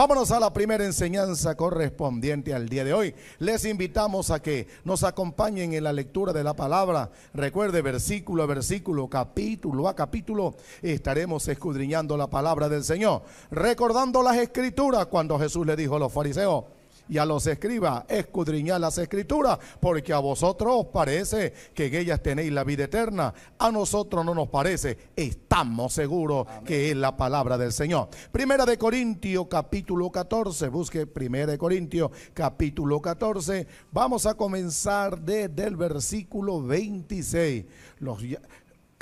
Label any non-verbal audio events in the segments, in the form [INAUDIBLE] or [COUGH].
Vámonos a la primera enseñanza correspondiente al día de hoy. Les invitamos a que nos acompañen en la lectura de la palabra. Recuerde, versículo a versículo, capítulo a capítulo, estaremos escudriñando la palabra del Señor, recordando las escrituras cuando Jesús le dijo a los fariseos y a los escribas, escudriñad las escrituras, porque a vosotros parece que en ellas tenéis la vida eterna. A nosotros no nos parece, estamos seguros que es la palabra del Señor. Primera de Corintios capítulo 14, busque Primera de Corintios capítulo 14. Vamos a comenzar desde el versículo 26. Los,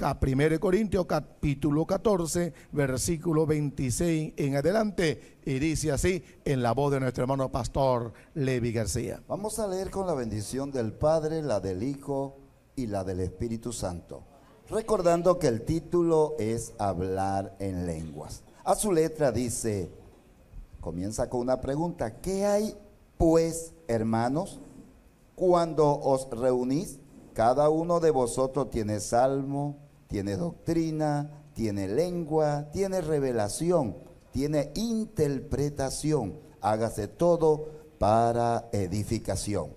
1 Corintios capítulo 14, versículo 26 en adelante, y dice así en la voz de nuestro hermano pastor Levi García. Vamos a leer con la bendición del Padre, la del Hijo y la del Espíritu Santo, recordando que el título es Hablar en lenguas. A su letra dice, comienza con una pregunta, ¿qué hay pues, hermanos, cuando os reunís? Cada uno de vosotros tiene salmo, tiene doctrina, tiene lengua, tiene revelación, tiene interpretación. Hágase todo para edificación.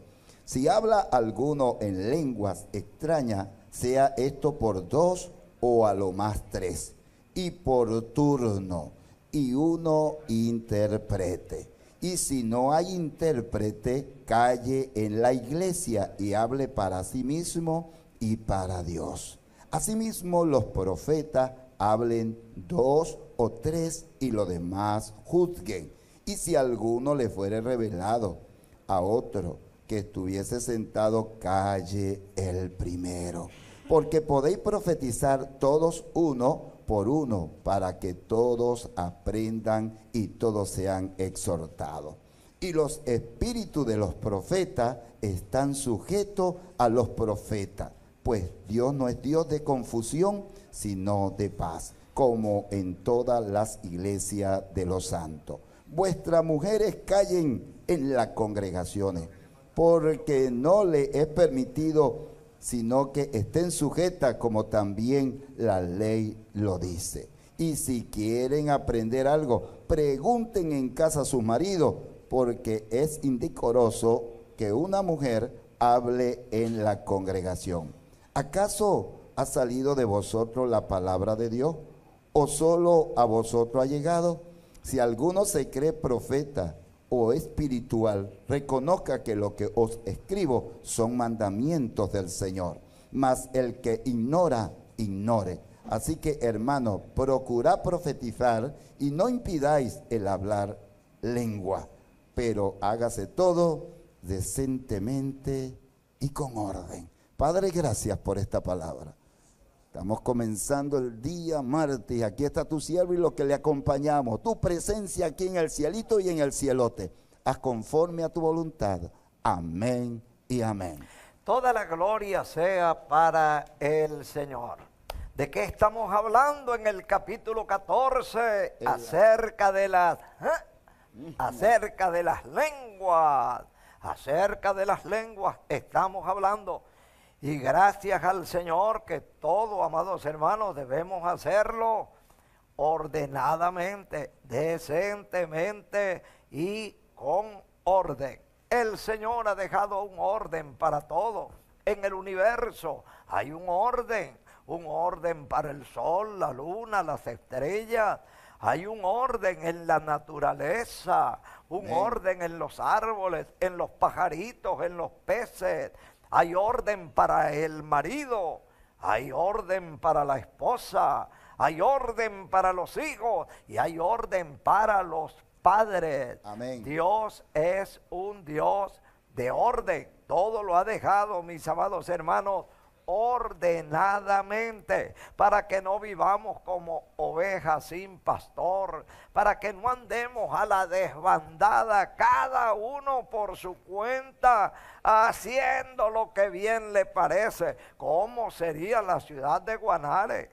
Si habla alguno en lenguas extrañas, sea esto por dos o a lo más tres, y por turno, y uno interprete. Y si no hay intérprete, calle en la iglesia y hable para sí mismo y para Dios. Asimismo, los profetas hablen dos o tres y los demás juzguen. Y si alguno le fuere revelado a otro que estuviese sentado, calle el primero. Porque podéis profetizar todos uno por uno para que todos aprendan y todos sean exhortados. Y los espíritus de los profetas están sujetos a los profetas pues Dios no es Dios de confusión, sino de paz, como en todas las iglesias de los santos. Vuestras mujeres callen en las congregaciones, porque no le es permitido, sino que estén sujetas como también la ley lo dice. Y si quieren aprender algo, pregunten en casa a su marido, porque es indecoroso que una mujer hable en la congregación. ¿Acaso ha salido de vosotros la palabra de Dios? ¿O solo a vosotros ha llegado? Si alguno se cree profeta o espiritual, reconozca que lo que os escribo son mandamientos del Señor. Mas el que ignora, ignore. Así que, hermano, procura profetizar y no impidáis el hablar lengua, pero hágase todo decentemente y con orden. Padre, gracias por esta palabra. Estamos comenzando el día martes. Aquí está tu siervo y lo que le acompañamos. Tu presencia aquí en el cielito y en el cielote. Haz conforme a tu voluntad. Amén y amén. Toda la gloria sea para el Señor. ¿De qué estamos hablando en el capítulo 14? Acerca de las... ¿eh? Acerca de las lenguas. Acerca de las lenguas estamos hablando. Y gracias al Señor que todo, amados hermanos, debemos hacerlo ordenadamente, decentemente y con orden. El Señor ha dejado un orden para todo. En el universo hay un orden, un orden para el sol, la luna, las estrellas. Hay un orden en la naturaleza, un orden en los árboles, en los pajaritos, en los peces, hay orden para el marido, hay orden para la esposa, hay orden para los hijos y hay orden para los padres. Dios es un Dios de orden. Todo lo ha dejado, mis amados hermanos, ordenadamente, para que no vivamos como ovejas sin pastor, para que no andemos a la desbandada, cada uno por su cuenta, haciendo lo que bien le parece. ¿Cómo sería la ciudad de Guanare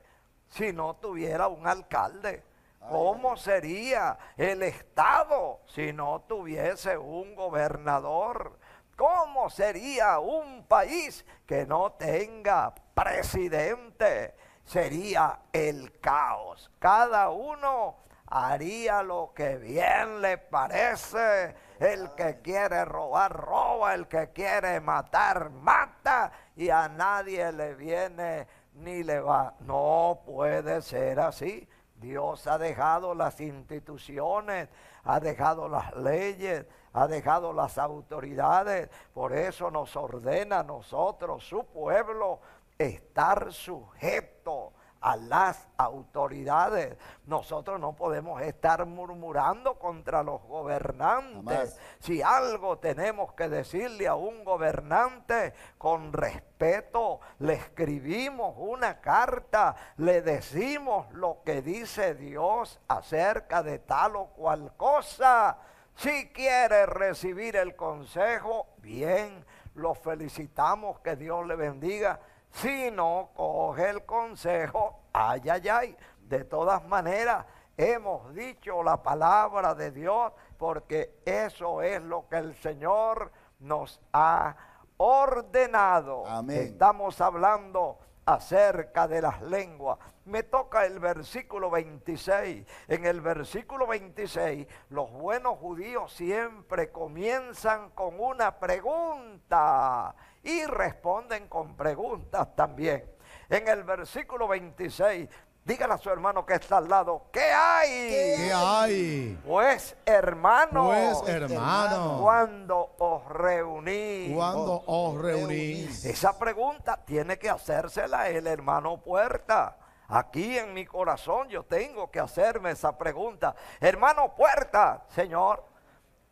si no tuviera un alcalde? ¿Cómo sería el Estado si no tuviese un gobernador? ¿Cómo sería un país que no tenga presidente? Sería el caos. Cada uno haría lo que bien le parece. El que quiere robar, roba. El que quiere matar, mata. Y a nadie le viene ni le va. No puede ser así. Dios ha dejado las instituciones, ha dejado las leyes, ha dejado las autoridades. Por eso nos ordena a nosotros, su pueblo, estar sujeto a las autoridades. Nosotros no podemos estar murmurando contra los gobernantes. Si algo tenemos que decirle a un gobernante con respeto, le escribimos una carta, le decimos lo que dice Dios acerca de tal o cual cosa si quiere recibir el consejo, bien, lo felicitamos, que Dios le bendiga. Si no coge el consejo, ay, ay, ay. De todas maneras, hemos dicho la palabra de Dios porque eso es lo que el Señor nos ha ordenado. Estamos hablando acerca de las lenguas me toca el versículo 26. En el versículo 26, los buenos judíos siempre comienzan con una pregunta y responden con preguntas también. En el versículo 26, dígale a su hermano que está al lado, ¿qué hay? ¿Qué hay? Pues hermano, pues hermano, cuando os reunís, cuando os reunís, esa pregunta tiene que hacérsela el hermano Puerta. Aquí en mi corazón yo tengo que hacerme esa pregunta. Hermano Puerta, Señor,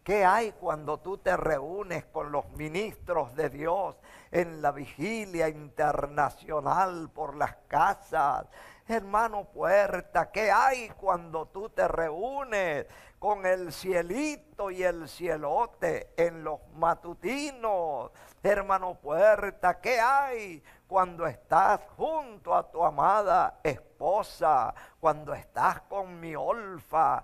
¿qué hay cuando tú te reúnes con los ministros de Dios en la vigilia internacional por las casas? Hermano Puerta, ¿qué hay cuando tú te reúnes con el cielito y el cielote en los matutinos? Hermano Puerta, ¿qué hay cuando estás junto a tu amada esposa, cuando estás con mi olfa,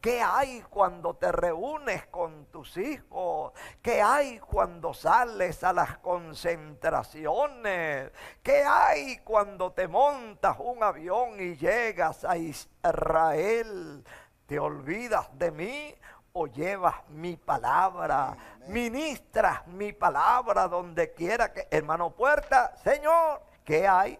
¿Qué hay cuando te reúnes con tus hijos? ¿Qué hay cuando sales a las concentraciones? ¿Qué hay cuando te montas un avión y llegas a Israel? ¿Te olvidas de mí? o llevas mi palabra, ministras mi palabra donde quiera que, hermano Puerta, Señor, ¿qué hay?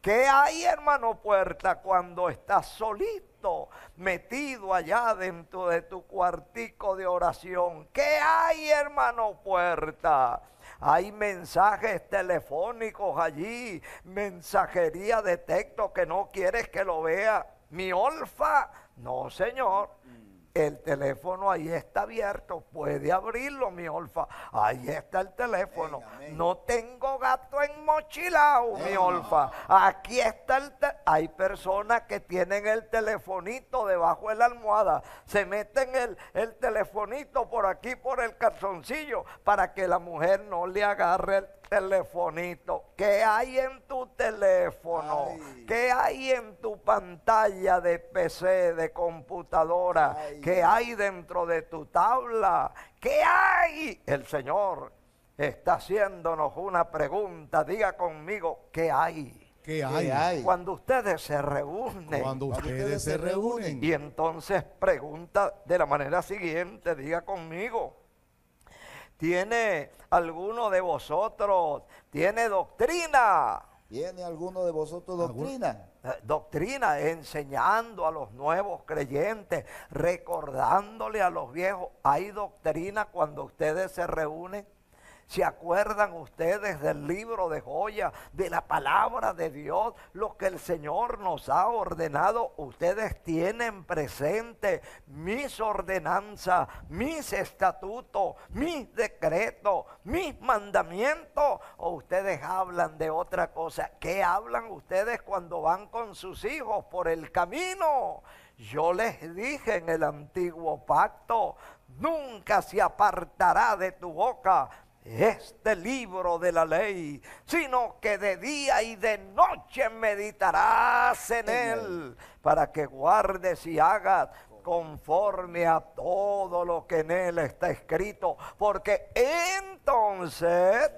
¿Qué hay, hermano Puerta, cuando estás solito, metido allá dentro de tu cuartico de oración? ¿Qué hay, hermano Puerta? Hay mensajes telefónicos allí, mensajería de texto que no quieres que lo vea. Mi olfa, no, Señor. Mm el teléfono ahí está abierto, puede abrirlo, mi olfa. Ahí está el teléfono. no tengo gato en Mochilao, mi olfa. Aquí está el teléfono. Hay personas que tienen el telefonito debajo de la almohada. Se meten el, el telefonito por aquí, por el calzoncillo, para que la mujer no le agarre el telefonito. ¿Qué hay en tu teléfono? ¿Qué hay en tu pantalla de PC, de computadora? que ¿Qué hay dentro de tu tabla? ¿Qué hay? El Señor está haciéndonos una pregunta. Diga conmigo, ¿qué hay? ¿Qué hay? Cuando ustedes se reúnen. Cuando ustedes se reúnen. Y entonces pregunta de la manera siguiente, diga conmigo. ¿Tiene alguno de vosotros, tiene doctrina? ¿Tiene alguno de vosotros doctrina? Eh, doctrina, enseñando a los nuevos creyentes, recordándole a los viejos. ¿Hay doctrina cuando ustedes se reúnen? ¿Se acuerdan ustedes del libro de joya, de la palabra de Dios, lo que el Señor nos ha ordenado? Ustedes tienen presente mis ordenanzas, mis estatutos, mis decretos, mis mandamientos. ¿O ustedes hablan de otra cosa? ¿Qué hablan ustedes cuando van con sus hijos por el camino? Yo les dije en el antiguo pacto, nunca se apartará de tu boca este libro de la ley, sino que de día y de noche meditarás en él para que guardes y hagas conforme a todo lo que en él está escrito, porque entonces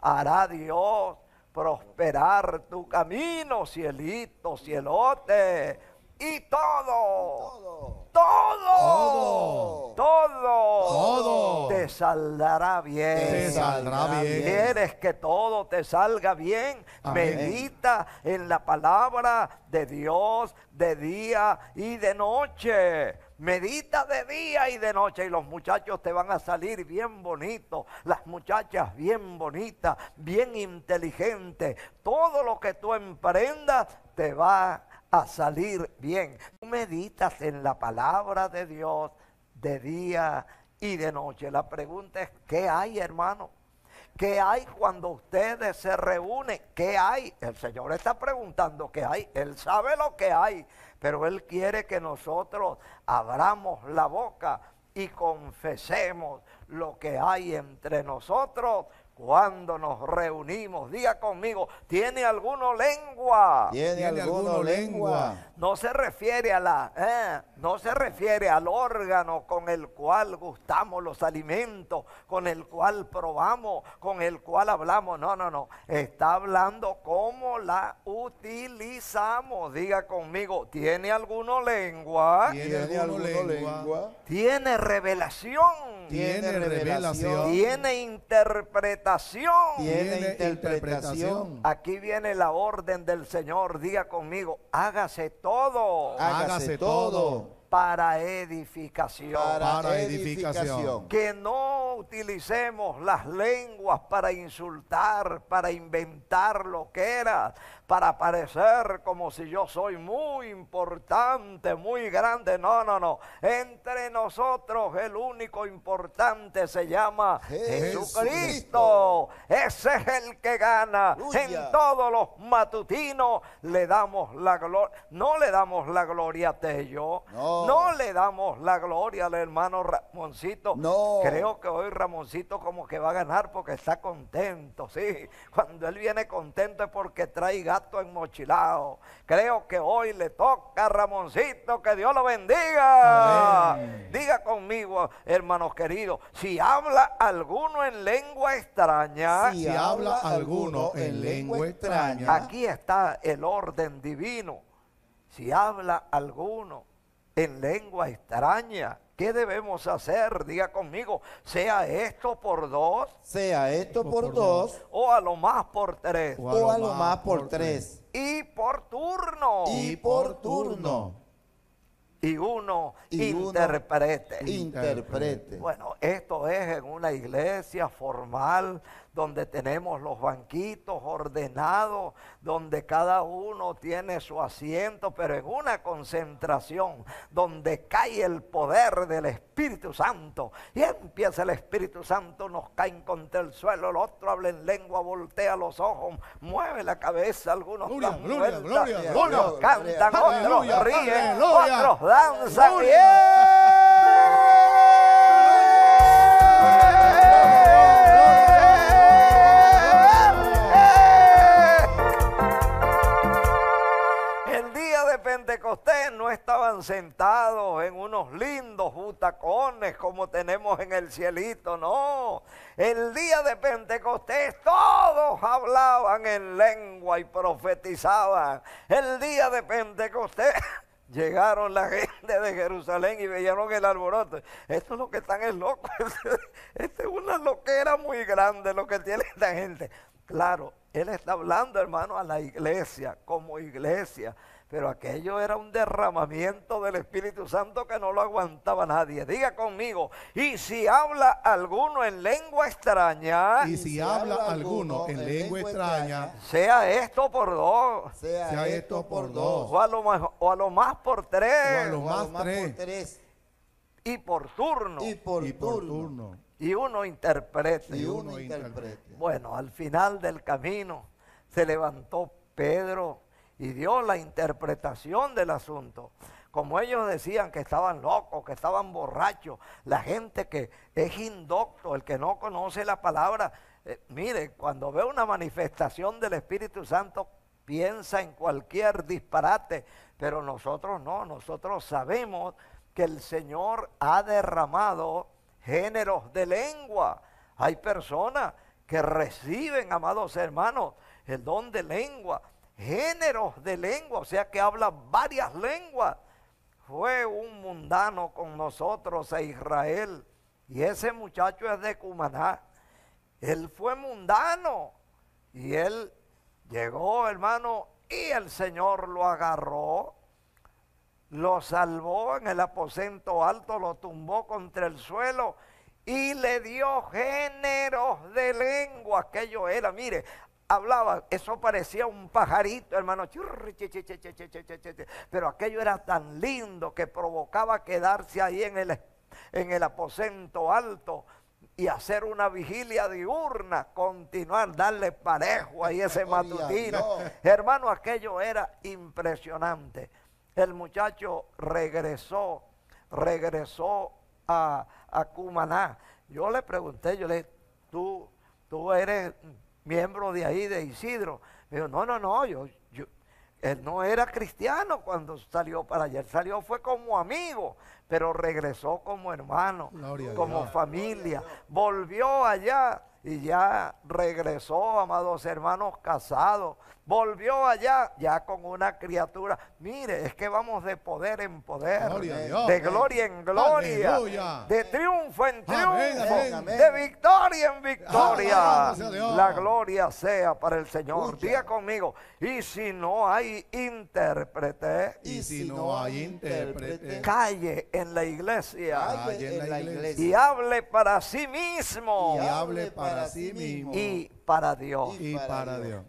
hará Dios prosperar tu camino, cielito, cielote, y todo, todo, todo, todo, te saldrá bien. Te Quieres que todo te salga bien. Medita en la palabra de Dios de día y de noche. Medita de día y de noche y los muchachos te van a salir bien bonitos, las muchachas bien bonitas, bien inteligentes. Todo lo que tú emprendas te va a salir bien. meditas en la palabra de Dios de día y de noche. La pregunta es, ¿qué hay, hermano? ¿Qué hay cuando ustedes se reúnen? ¿Qué hay? El Señor está preguntando qué hay. Él sabe lo que hay, pero Él quiere que nosotros abramos la boca y confesemos lo que hay entre nosotros, cuando nos reunimos, diga conmigo, ¿tiene alguno lengua? Tiene, alguno lengua? No se refiere a la, eh, no se refiere al órgano con el cual gustamos los alimentos, con el cual probamos, con el cual hablamos. No, no, no. Está hablando cómo la utilizamos. Diga conmigo, ¿tiene alguno lengua? Tiene, alguna alguno lengua. Tiene revelación. Tiene revelación. Tiene interpretación Aquí viene la orden del Señor. Diga conmigo, hágase todo. Hágase todo. Para edificación. Para edificación. Que no utilicemos las lenguas para insultar, para inventar lo que era para parecer como si yo soy muy importante, muy grande. No, no, no. Entre nosotros el único importante se llama Jesucristo. Ese es el que gana. En todos los matutinos le damos la gloria. No le damos la gloria a Tello. No. no le damos la gloria al hermano Ramoncito. No. Creo que hoy Ramoncito como que va a ganar porque está contento. Sí. Cuando él viene contento es porque traiga en mochilao. Creo que hoy le toca Ramoncito, que Dios lo bendiga. Diga conmigo, hermanos queridos, si habla alguno en lengua extraña. si habla alguno en lengua extraña. Aquí está el orden divino. Si habla alguno en lengua extraña ¿Qué debemos hacer? Diga conmigo, sea esto por dos. Sea esto por, dos, O a lo más por tres. O a, lo, más, por, tres. Y por turno. Y por turno. Y uno, y uno interprete. interprete. Bueno, esto es en una iglesia formal donde tenemos los banquitos ordenados, donde cada uno tiene su asiento, pero en una concentración donde cae el poder del Espíritu Santo. Y empieza el Espíritu Santo, nos caen contra el suelo, el otro habla en lengua, voltea los ojos, mueve la cabeza, algunos cantan, otros ríen, otros danzan. Pentecostés no estaban sentados en unos lindos butacones como tenemos en el cielito, no. El día de Pentecostés todos hablaban en lengua y profetizaban. El día de Pentecostés [LAUGHS] Llegaron la gente de Jerusalén y veían el alboroto. Esto es lo que están en loco. Esta es una loquera muy grande lo que tiene esta gente. Claro, él está hablando, hermano, a la iglesia, como iglesia. Pero aquello era un derramamiento del Espíritu Santo que no lo aguantaba nadie. Diga conmigo, y si habla alguno en lengua extraña. Y si, habla alguno en lengua extraña. Sea esto por dos. Sea, esto, por dos. O a, lo más, lo más por tres. O a lo más, por tres. Y por turno. Y por, turno. Y uno interprete. Y uno interprete. Bueno, al final del camino se levantó Pedro y dio la interpretación del asunto. Como ellos decían que estaban locos, que estaban borrachos, la gente que es indocto, el que no conoce la palabra, eh, mire, cuando ve una manifestación del Espíritu Santo, piensa en cualquier disparate, pero nosotros no, nosotros sabemos que el Señor ha derramado géneros de lengua. Hay personas que reciben, amados hermanos, el don de lengua géneros de lengua, o sea que habla varias lenguas. Fue un mundano con nosotros a Israel. Y ese muchacho es de Cumaná. Él fue mundano. Y él llegó, hermano, y el Señor lo agarró, lo salvó en el aposento alto, lo tumbó contra el suelo y le dio géneros de lengua. Aquello era, mire, hablaba eso parecía un pajarito, hermano. Pero aquello era tan lindo que provocaba quedarse ahí en el, en el aposento alto y hacer una vigilia diurna, continuar, darle parejo ahí ese [LAUGHS] matutino. Hermano, aquello era impresionante. El muchacho regresó, regresó a, a Cumaná. Yo le pregunté, yo le dije, tú, tú eres miembro de ahí, de Isidro. Me no, no, no, yo, yo, él no era cristiano cuando salió para allá, él salió fue como amigo, pero regresó como hermano, como familia, volvió allá y ya regresó, amados hermanos, casados. Volvió allá ya con una criatura. Mire, es que vamos de poder en poder, de, gloria en gloria, de triunfo en triunfo, de victoria en victoria. Ah, la gloria sea para el Señor. Diga conmigo, y si no hay intérprete, y si no hay intérprete, calle en la iglesia, calle en la iglesia. y hable para sí mismo. Y hable para y para Dios. Dios.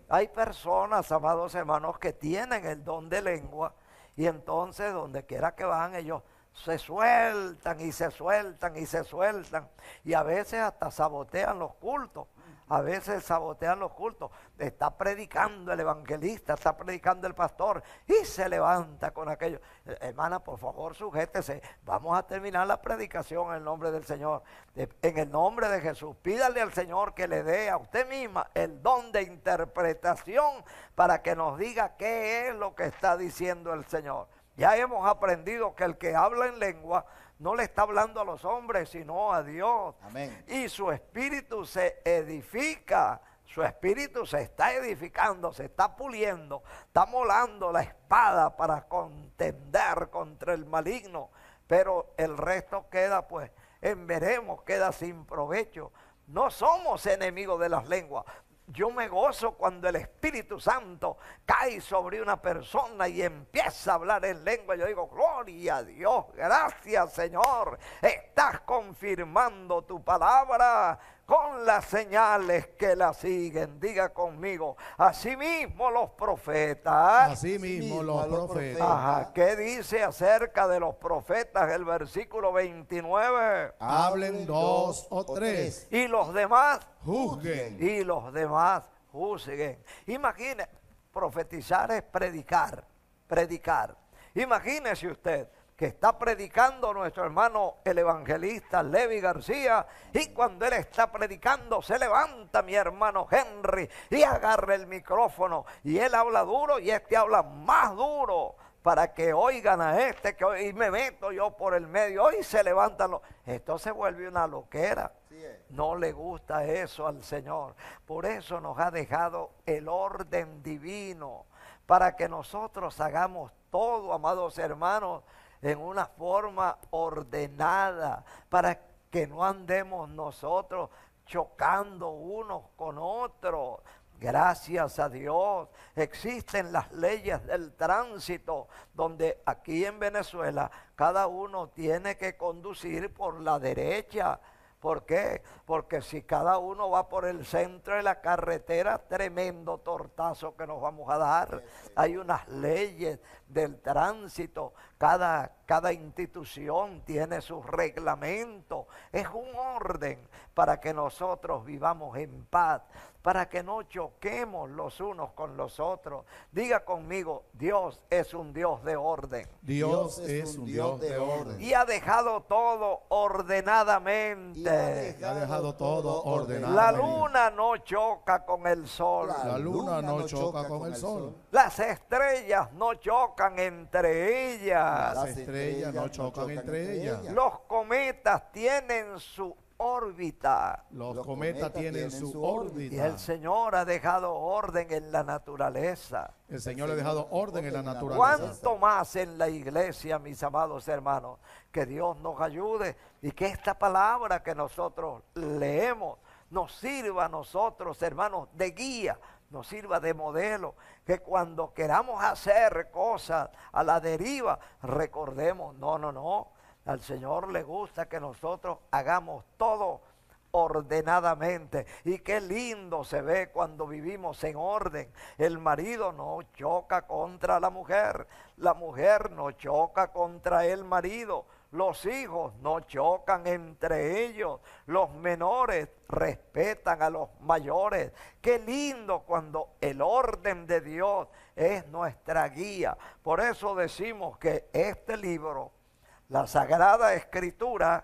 Hay personas, amados hermanos, que tienen el don de lengua y entonces donde quiera que van ellos se sueltan y se sueltan y se sueltan y a veces hasta sabotean los cultos a veces sabotean los cultos. Está predicando el evangelista, está predicando el pastor y se levanta con aquello. Hermana, por favor, sujétese. Vamos a terminar la predicación en el nombre del Señor. En el nombre de Jesús, pídale al Señor que le dé a usted misma el don de interpretación para que nos diga qué es lo que está diciendo el Señor. Ya hemos aprendido que el que habla en lengua no le está hablando a los hombres, sino a Dios. Amén. Y su espíritu se edifica. Su espíritu se está edificando, se está puliendo, está molando la espada para contender contra el maligno. Pero el resto queda, pues, en veremos, queda sin provecho. No somos enemigos de las lenguas, yo me gozo cuando el Espíritu Santo cae sobre una persona y empieza a hablar en lengua. Yo digo, gloria a Dios, gracias Señor. Estás confirmando tu palabra con las señales que la siguen. Diga conmigo, asimismo los profetas. Asimismo los profetas. ¿qué dice acerca de los profetas el versículo 29? Hablen dos o tres. Y los demás juzguen. Y los demás juzguen. Imagine, profetizar es predicar, predicar. Imagínese usted, que está predicando nuestro hermano el evangelista Levi García. Y cuando él está predicando, se levanta mi hermano Henry y agarra el micrófono. Y él habla duro y este habla más duro para que oigan a este, que hoy me meto yo por el medio, y se levanta. Esto se vuelve una loquera. No le gusta eso al Señor. Por eso nos ha dejado el orden divino, para que nosotros hagamos todo, amados hermanos, en una forma ordenada para que no andemos nosotros chocando unos con otros. Gracias a Dios existen las leyes del tránsito donde aquí en Venezuela cada uno tiene que conducir por la derecha ¿Por qué? Porque si cada uno va por el centro de la carretera, tremendo tortazo que nos vamos a dar. Hay unas leyes del tránsito, cada, cada institución tiene sus reglamentos. Es un orden para que nosotros vivamos en paz, para que no choquemos los unos con los otros. Diga conmigo, Dios es un Dios de orden. Dios, es, un Dios, de orden. Y ha dejado todo ordenadamente. ha, dejado todo ordenadamente. La luna no choca con el sol. La, luna, no, choca, con el sol. Las estrellas no chocan entre ellas. Las estrellas no chocan entre ellas. Los cometas tienen su órbita. Los, cometas, tienen, su órbita. Y el Señor ha dejado orden en la naturaleza. El Señor, ha dejado orden en la naturaleza. Cuanto más en la iglesia, mis amados hermanos, que Dios nos ayude y que esta palabra que nosotros leemos nos sirva a nosotros, hermanos, de guía, nos sirva de modelo, que cuando queramos hacer cosas a la deriva, recordemos, no, no, no, al Señor le gusta que nosotros hagamos todo ordenadamente. Y qué lindo se ve cuando vivimos en orden. El marido no choca contra la mujer, la mujer no choca contra el marido. Los hijos no chocan entre ellos, los menores respetan a los mayores. Qué lindo cuando el orden de Dios es nuestra guía. Por eso decimos que este libro la Sagrada Escritura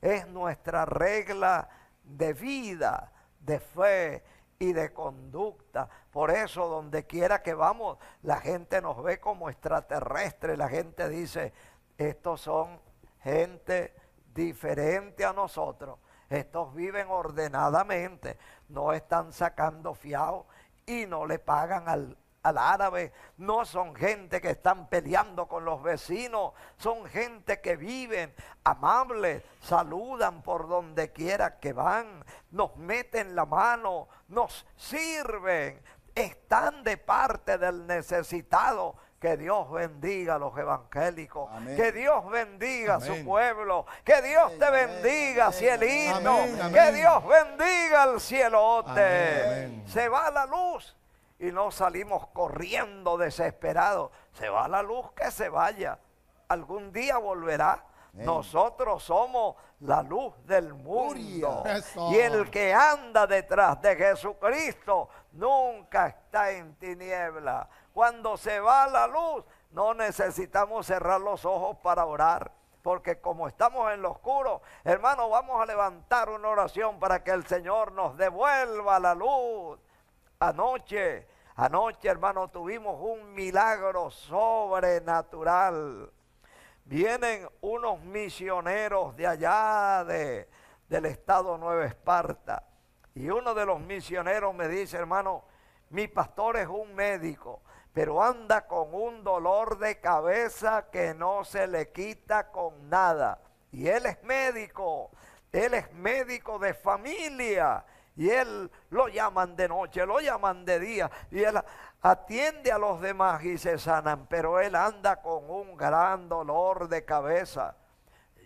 es nuestra regla de vida, de fe y de conducta. Por eso, donde quiera que vamos, la gente nos ve como extraterrestres. La gente dice, estos son gente diferente a nosotros. Estos viven ordenadamente, no están sacando fiado y no le pagan al, al árabe, no son gente que están peleando con los vecinos, son gente que viven amables, saludan por donde quiera que van, nos meten la mano, nos sirven, están de parte del necesitado. Que Dios bendiga a los evangélicos. Que Dios bendiga a su pueblo. Que Dios te bendiga, cielito. Que Dios bendiga al cielote. Se va la luz y no salimos corriendo desesperados. Se va la luz, que se vaya. Algún día volverá. Nosotros somos la luz del mundo. Y el que anda detrás de Jesucristo nunca está en tiniebla. Cuando se va la luz, no necesitamos cerrar los ojos para orar. Porque como estamos en lo oscuro, hermano, vamos a levantar una oración para que el Señor nos devuelva la luz. Anoche, anoche hermano, tuvimos un milagro sobrenatural. Vienen unos misioneros de allá, de, del estado Nueva Esparta. Y uno de los misioneros me dice, hermano, mi pastor es un médico, pero anda con un dolor de cabeza que no se le quita con nada. Y él es médico, él es médico de familia. Y él lo llaman de noche, lo llaman de día. Y él atiende a los demás y se sanan. Pero él anda con un gran dolor de cabeza.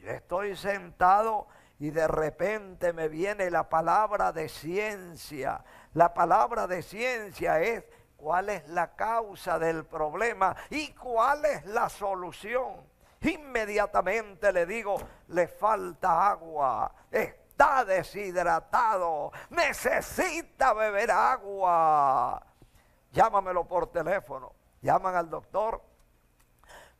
Yo estoy sentado y de repente me viene la palabra de ciencia. La palabra de ciencia es cuál es la causa del problema y cuál es la solución. Inmediatamente le digo, le falta agua está deshidratado, necesita beber agua. Llámamelo por teléfono, llaman al doctor.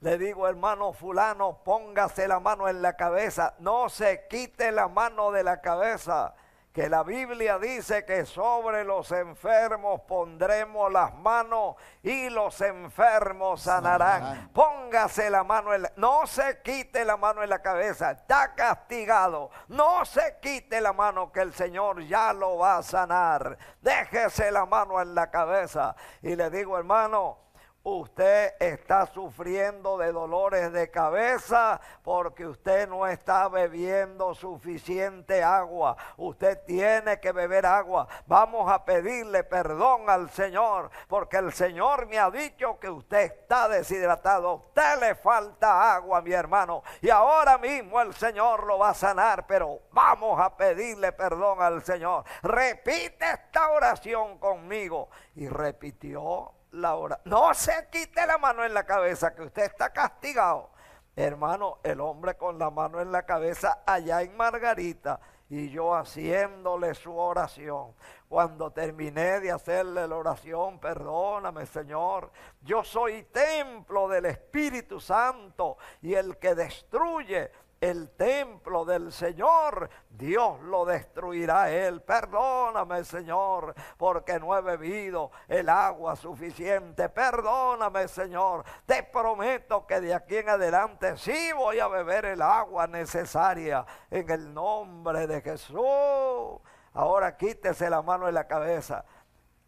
Le digo, hermano fulano, póngase la mano en la cabeza, no se quite la mano de la cabeza que la Biblia dice que sobre los enfermos pondremos las manos y los enfermos sanarán. sanarán póngase la mano no se quite la mano en la cabeza, está castigado, no se quite la mano que el Señor ya lo va a sanar, déjese la mano en la cabeza y le digo hermano, Usted está sufriendo de dolores de cabeza porque usted no está bebiendo suficiente agua. Usted tiene que beber agua. Vamos a pedirle perdón al Señor porque el Señor me ha dicho que usted está deshidratado. A usted le falta agua, mi hermano. Y ahora mismo el Señor lo va a sanar, pero vamos a pedirle perdón al Señor. Repite esta oración conmigo. Y repitió la No se quite la mano en la cabeza, que usted está castigado. Hermano, el hombre con la mano en la cabeza allá en Margarita y yo haciéndole su oración. Cuando terminé de hacerle la oración, perdóname Señor, yo soy templo del Espíritu Santo y el que destruye el templo del Señor, Dios lo destruirá él. Perdóname, Señor, porque no he bebido el agua suficiente. Perdóname, Señor. Te prometo que de aquí en adelante sí voy a beber el agua necesaria en el nombre de Jesús. Ahora quítese la mano de la cabeza.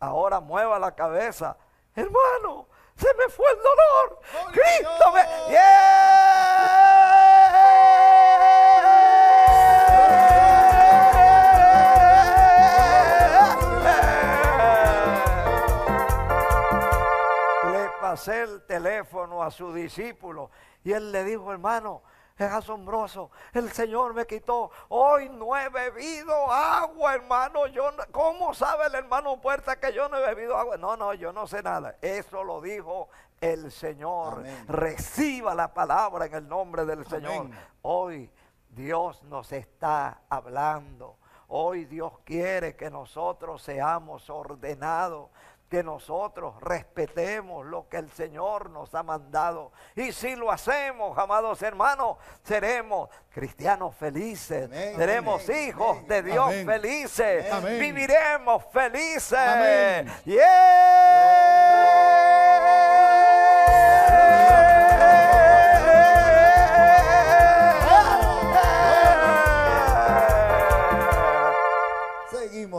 Ahora mueva la cabeza. Hermano, se me fue el dolor. Cristo me... hacer el teléfono a su discípulo y él le dijo, hermano, es asombroso. El Señor me quitó. Hoy no he bebido agua, hermano. Yo, no, ¿Cómo sabe el hermano Puerta que yo no he bebido agua? No, no, yo no sé nada. Eso lo dijo el Señor. Reciba la palabra en el nombre del Señor. Hoy Dios nos está hablando. Hoy Dios quiere que nosotros seamos ordenados que nosotros respetemos lo que el Señor nos ha mandado. Y si lo hacemos, amados hermanos, seremos cristianos felices, seremos hijos de Dios felices, viviremos felices. Amén.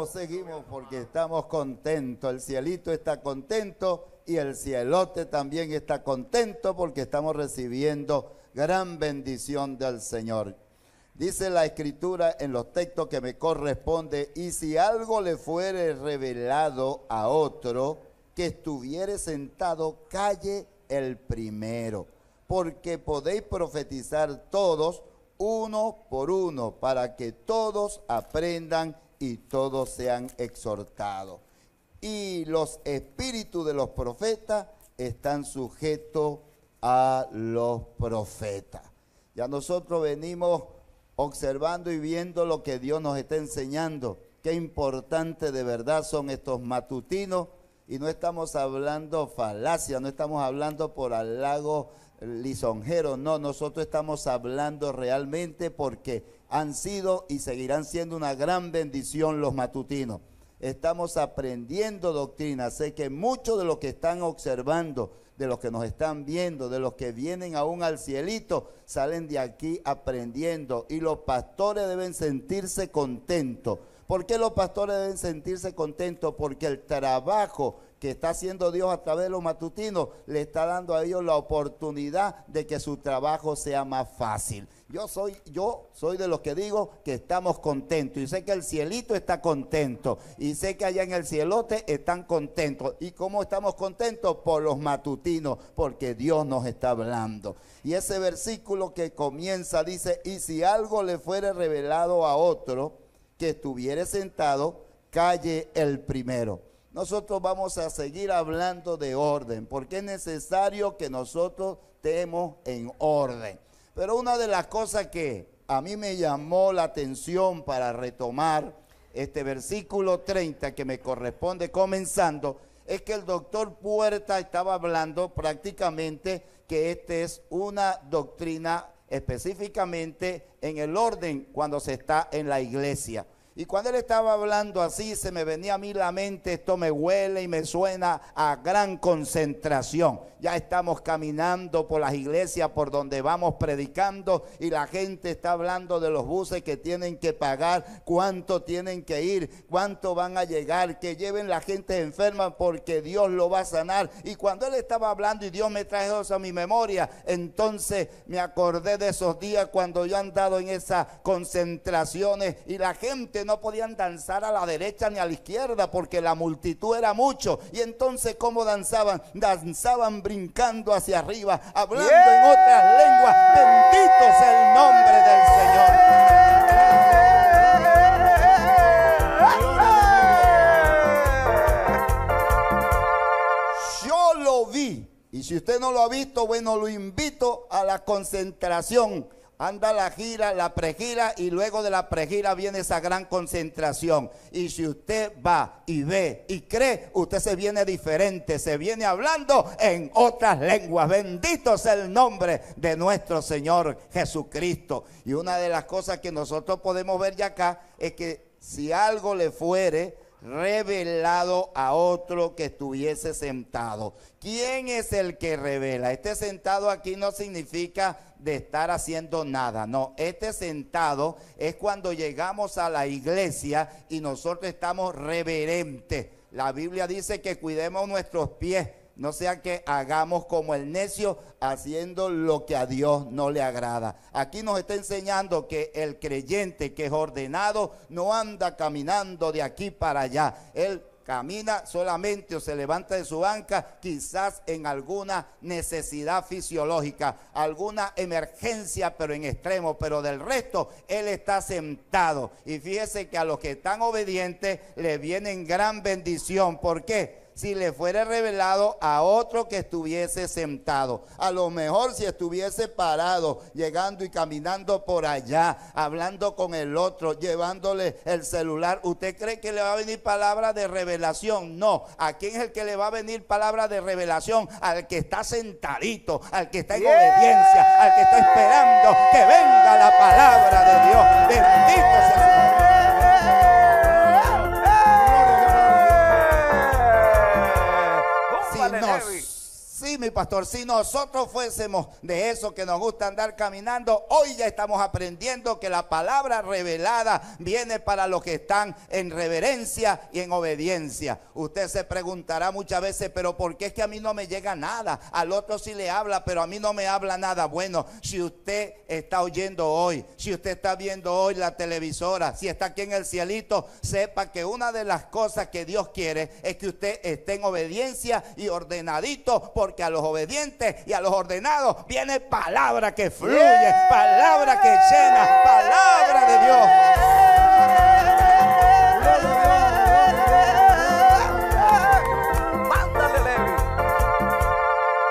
seguimos, porque estamos contentos. El cielito está contento y el cielote también está contento porque estamos recibiendo gran bendición del Señor. Dice la escritura en los textos que me corresponde, y si algo le fuere revelado a otro que estuviere sentado, calle el primero, porque podéis profetizar todos uno por uno, para que todos aprendan y todos se han exhortado. Y los espíritus de los profetas están sujetos a los profetas. Ya nosotros venimos observando y viendo lo que Dios nos está enseñando. Qué importante de verdad son estos matutinos. Y no estamos hablando falacia, no estamos hablando por halago lisonjero, no, nosotros estamos hablando realmente porque han sido y seguirán siendo una gran bendición los matutinos. Estamos aprendiendo doctrina. Sé que muchos de los que están observando, de los que nos están viendo, de los que vienen aún al cielito, salen de aquí aprendiendo. Y los pastores deben sentirse contentos. ¿Por qué los pastores deben sentirse contentos? Porque el trabajo que está haciendo Dios a través de los matutinos, le está dando a ellos la oportunidad de que su trabajo sea más fácil. Yo soy, yo soy de los que digo que estamos contentos. Y sé que el cielito está contento. Y sé que allá en el cielote están contentos. ¿Y cómo estamos contentos? Por los matutinos, porque Dios nos está hablando. Y ese versículo que comienza dice, y si algo le fuere revelado a otro que estuviere sentado, calle el primero nosotros vamos a seguir hablando de orden, porque es necesario que nosotros estemos en orden. Pero una de las cosas que a mí me llamó la atención para retomar este versículo 30 que me corresponde comenzando, es que el doctor Puerta estaba hablando prácticamente que esta es una doctrina específicamente en el orden cuando se está en la iglesia. Y cuando él estaba hablando así, se me venía a mí la mente, esto me huele y me suena a gran concentración. Ya estamos caminando por las iglesias, por donde vamos predicando, y la gente está hablando de los buses que tienen que pagar, cuánto tienen que ir, cuánto van a llegar, que lleven la gente enferma porque Dios lo va a sanar. Y cuando él estaba hablando y Dios me trajo eso a mi memoria, entonces me acordé de esos días cuando yo andado en esas concentraciones y la gente no podían danzar a la derecha ni a la izquierda porque la multitud era mucho. Y entonces, ¿cómo danzaban? Danzaban brincando hacia arriba, hablando en otras lenguas. Bendito sea el nombre del Señor. Yo lo vi. Y si usted no lo ha visto, bueno, lo invito a la concentración Anda la gira, la pregira y luego de la pregira viene esa gran concentración. Y si usted va y ve y cree, usted se viene diferente, se viene hablando en otras lenguas. Bendito sea el nombre de nuestro Señor Jesucristo. Y una de las cosas que nosotros podemos ver ya acá es que si algo le fuere revelado a otro que estuviese sentado. ¿Quién es el que revela? Este sentado aquí no significa de estar haciendo nada, no. Este sentado es cuando llegamos a la iglesia y nosotros estamos reverentes. La Biblia dice que cuidemos nuestros pies no sea que hagamos como el necio haciendo lo que a Dios no le agrada. Aquí nos está enseñando que el creyente que es ordenado no anda caminando de aquí para allá. Él camina solamente o se levanta de su banca quizás en alguna necesidad fisiológica, alguna emergencia, pero en extremo, pero del resto él está sentado. Y fíjese que a los que están obedientes le vienen gran bendición. ¿Por qué? si le fuera revelado a otro que estuviese sentado. A lo mejor si estuviese parado, llegando y caminando por allá, hablando con el otro, llevándole el celular, ¿usted cree que le va a venir palabra de revelación? No. ¿A quién es el que le va a venir palabra de revelación? Al que está sentadito, al que está en obediencia, al que está esperando que venga la palabra de Dios. Bendito sea Mi pastor, si nosotros fuésemos de eso que nos gusta andar caminando, hoy ya estamos aprendiendo que la palabra revelada viene para los que están en reverencia y en obediencia. Usted se preguntará muchas veces, pero porque qué es que a mí no me llega nada? Al otro sí le habla, pero a mí no me habla nada. Bueno, si usted está oyendo hoy, si usted está viendo hoy la televisora, si está aquí en el cielito, sepa que una de las cosas que Dios quiere es que usted esté en obediencia y ordenadito, porque a los obedientes y a los ordenados viene palabra que fluye, palabra que llena, palabra de Dios.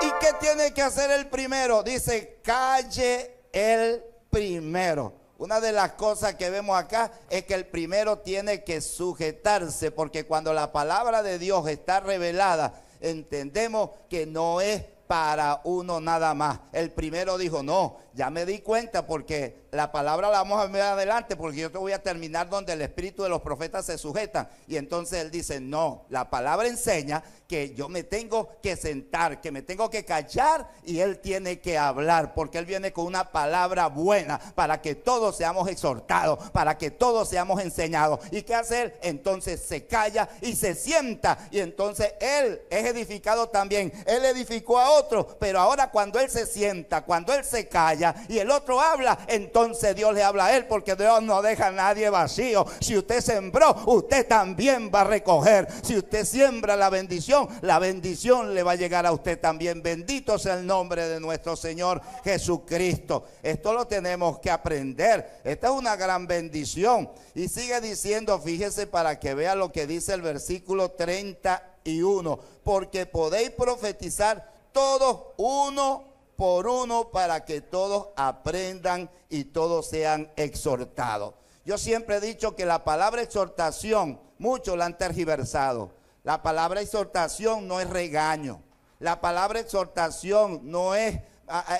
¿Y qué tiene que hacer el primero? Dice, calle el primero. Una de las cosas que vemos acá es que el primero tiene que sujetarse, porque cuando la palabra de Dios está revelada, entendemos que no es para uno nada más. El primero dijo, no, ya me di cuenta porque la palabra la vamos a ver adelante porque yo te voy a terminar donde el espíritu de los profetas se sujeta. Y entonces él dice, no, la palabra enseña que yo me tengo que sentar, que me tengo que callar y él tiene que hablar porque él viene con una palabra buena para que todos seamos exhortados, para que todos seamos enseñados. ¿Y qué hacer? Entonces se calla y se sienta y entonces él es edificado también. Él edificó a pero ahora cuando él se sienta, cuando él se calla y el otro habla, entonces Dios le habla a él, porque Dios no deja a nadie vacío. Si usted sembró, usted también va a recoger. Si usted siembra la bendición, la bendición le va a llegar a usted también. Bendito sea el nombre de nuestro Señor Jesucristo. Esto lo tenemos que aprender. Esta es una gran bendición. Y sigue diciendo, fíjese para que vea lo que dice el versículo 31, porque podéis profetizar todos uno por uno para que todos aprendan y todos sean exhortados. Yo siempre he dicho que la palabra exhortación, muchos la han tergiversado. La palabra exhortación no es regaño. La palabra exhortación no es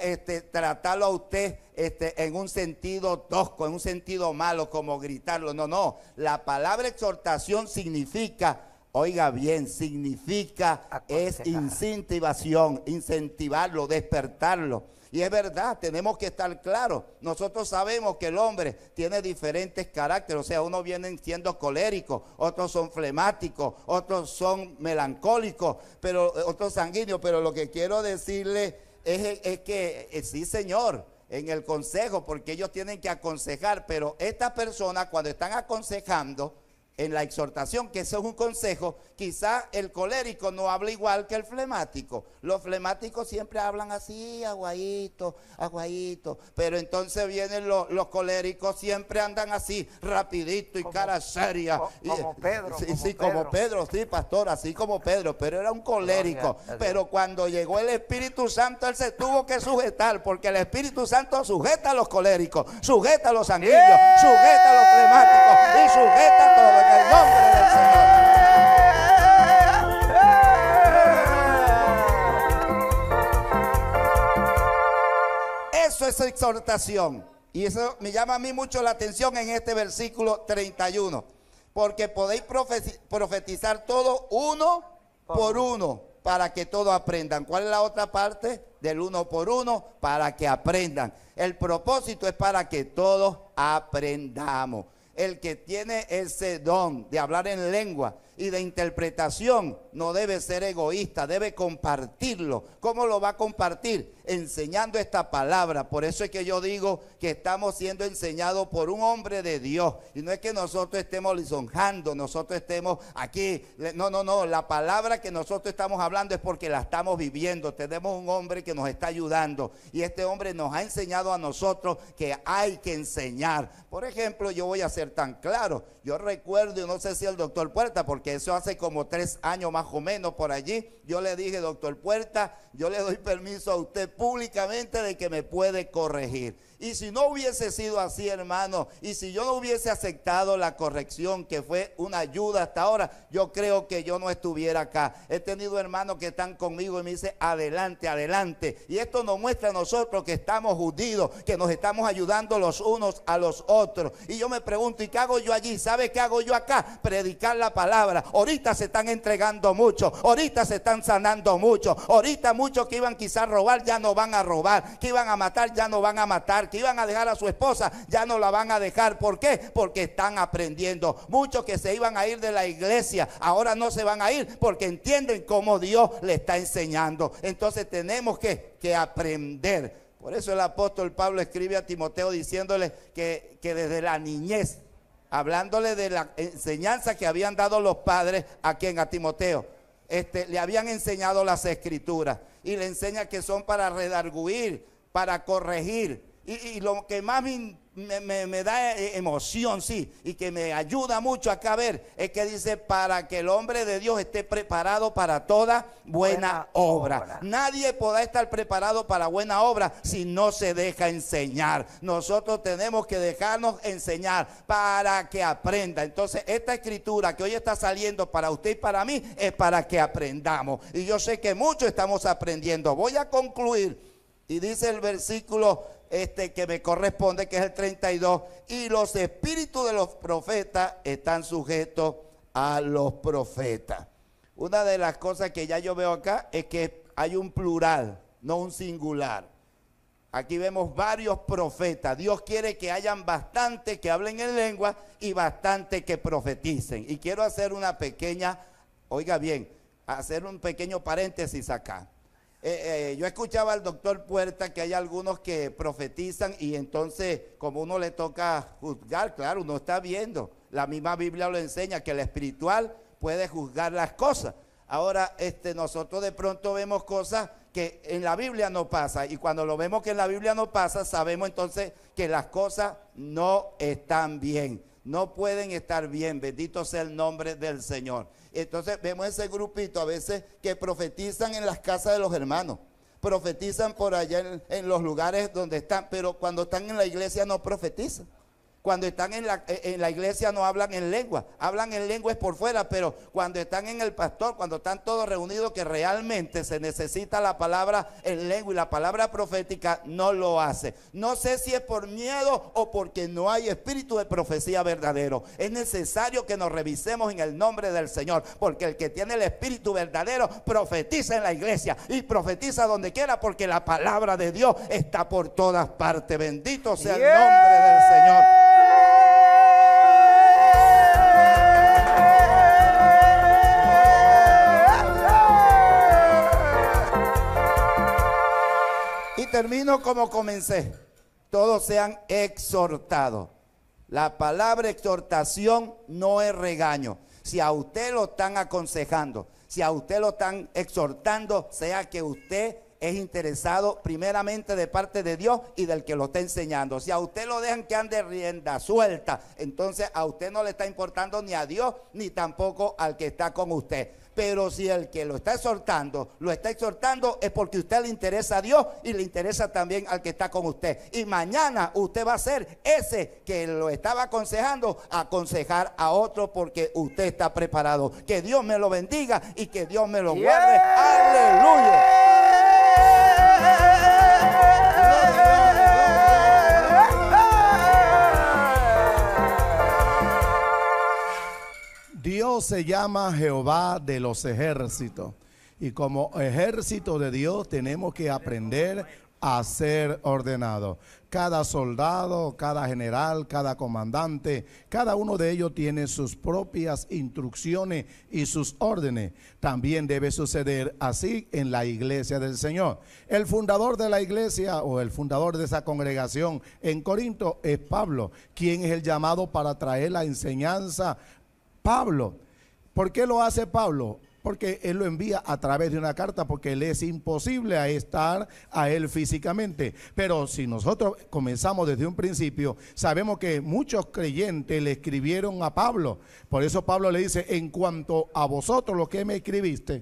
este, tratarlo a usted este, en un sentido tosco, en un sentido malo, como gritarlo. No, no. La palabra exhortación significa Oiga bien, significa es incentivación, incentivarlo, despertarlo. Y es verdad, tenemos que estar claros. Nosotros sabemos que el hombre tiene diferentes caracteres. O sea, unos vienen siendo coléricos, otros son flemáticos, otros son melancólicos, pero eh, otros sanguíneos. Pero lo que quiero decirle es, que eh, sí, señor, en el consejo, porque ellos tienen que aconsejar. Pero estas personas, cuando están aconsejando, en la exhortación, que eso es un consejo, quizá el colérico no habla igual que el flemático. Los flemáticos siempre hablan así, aguadito, aguadito. Pero entonces vienen los, coléricos, siempre andan así, rapidito y cara seria. como Pedro. Sí, como Pedro. como sí, pastor, así como Pedro, pero era un colérico. pero cuando llegó el Espíritu Santo, él se tuvo que sujetar, porque el Espíritu Santo sujeta a los coléricos, sujeta a los sanguíneos, ¡Eh! sujeta a los flemáticos y sujeta a todos el nombre del Señor. Eso es exhortación. Y eso me llama a mí mucho la atención en este versículo 31. Porque podéis profetizar todo uno por uno para que todos aprendan. ¿Cuál es la otra parte? Del uno por uno, para que aprendan. El propósito es para que todos aprendamos el que tiene ese don de hablar en lengua y de interpretación no debe ser egoísta, debe compartirlo. ¿Cómo lo va a compartir? Enseñando esta palabra. Por eso es que yo digo que estamos siendo enseñados por un hombre de Dios. Y no es que nosotros estemos lisonjando, nosotros estemos aquí. No, no, no. La palabra que nosotros estamos hablando es porque la estamos viviendo. Tenemos un hombre que nos está ayudando. Y este hombre nos ha enseñado a nosotros que hay que enseñar. Por ejemplo, yo voy a ser tan claro. Yo recuerdo, no sé si el doctor Puerta, porque eso hace como tres años más o menos por allí, yo le dije, doctor Puerta, yo le doy permiso a usted públicamente de que me puede corregir. Y si no hubiese sido así, hermano, y si yo no hubiese aceptado la corrección, que fue una ayuda hasta ahora, yo creo que yo no estuviera acá. He tenido hermanos que están conmigo y me dicen, adelante, adelante. Y esto nos muestra a nosotros que estamos unidos, que nos estamos ayudando los unos a los otros. Y yo me pregunto, ¿y qué hago yo allí? ¿Sabe qué hago yo acá? Predicar la palabra. Ahorita se están entregando mucho, ahorita se están sanando mucho, ahorita muchos que iban quizás a robar ya no van a robar, que iban a matar ya no van a matar que iban a dejar a su esposa, ya no la van a dejar. ¿Por qué? Porque están aprendiendo. Muchos que se iban a ir de la iglesia, ahora no se van a ir porque entienden cómo Dios le está enseñando. Entonces tenemos que, que aprender. Por eso el apóstol Pablo escribe a Timoteo diciéndole que, desde la niñez, hablándole de la enseñanza que habían dado los padres a quien, a Timoteo, este, le habían enseñado las escrituras y le enseña que son para redarguir, para corregir, y, lo que más me, da eh, emoción, sí, y que me ayuda mucho acá a ver, es que dice, para que el hombre de Dios esté preparado para toda buena, obra. obra. Nadie podrá estar preparado para buena obra si no se deja enseñar. Nosotros tenemos que dejarnos enseñar para que aprenda. Entonces, esta escritura que hoy está saliendo para usted y para mí es para que aprendamos. Y yo sé que mucho estamos aprendiendo. Voy a concluir. Y dice el versículo este, que me corresponde, que es el 32, y los espíritus de los profetas están sujetos a los profetas. Una de las cosas que ya yo veo acá es que hay un plural, no un singular. Aquí vemos varios profetas. Dios quiere que hayan bastante que hablen en lengua y bastante que profeticen. Y quiero hacer una pequeña, oiga bien, hacer un pequeño paréntesis acá. Eh, eh, yo escuchaba al doctor Puerta que hay algunos que profetizan y entonces como uno le toca juzgar, claro, uno está viendo, la misma Biblia lo enseña que el espiritual puede juzgar las cosas. Ahora, este, nosotros de pronto vemos cosas que en la Biblia no pasa y cuando lo vemos que en la Biblia no pasa, sabemos entonces que las cosas no están bien, no pueden estar bien, bendito sea el nombre del Señor. Entonces vemos ese grupito a veces que profetizan en las casas de los hermanos, profetizan por allá en, los lugares donde están, pero cuando están en la iglesia no profetizan. Cuando están eh, en la, iglesia no hablan en lengua, hablan en lengua es por fuera, pero cuando están en el pastor, cuando están todos reunidos, que realmente se necesita la palabra en lengua y la palabra profética, no lo hace. No sé si es por miedo o porque no hay espíritu de profecía verdadero. Es necesario que nos revisemos en el nombre del Señor, porque el que tiene el espíritu verdadero profetiza en la iglesia y profetiza donde quiera, porque la palabra de Dios está por todas partes. Bendito sea el nombre del Señor. termino como comencé. Todos sean exhortados. La palabra exhortación no es regaño. Si a usted lo están aconsejando, si a usted lo están exhortando, sea que usted es interesado primeramente de parte de Dios y del que lo está enseñando. Si a usted lo dejan que ande rienda suelta, entonces a usted no le está importando ni a Dios ni tampoco al que está con usted. Pero si el que lo está exhortando, lo está exhortando es porque usted le interesa a Dios y le interesa también al que está con usted. Y mañana usted va a ser ese que lo estaba aconsejando, aconsejar a otro porque usted está preparado. Que Dios me lo bendiga y que Dios me lo guarde. Aleluya. Dios se llama Jehová de los ejércitos. Y como ejército de Dios tenemos que aprender a ser ordenados. Cada soldado, cada general, cada comandante, cada uno de ellos tiene sus propias instrucciones y sus órdenes. También debe suceder así en la iglesia del Señor. El fundador de la iglesia o el fundador de esa congregación en Corinto es Pablo, quien es el llamado para traer la enseñanza Pablo. ¿Por qué lo hace Pablo? Porque él lo envía a través de una carta, porque le es imposible estar a él físicamente. Pero si nosotros comenzamos desde un principio, sabemos que muchos creyentes le escribieron a Pablo. Por eso Pablo le dice, en cuanto a vosotros lo que me escribiste,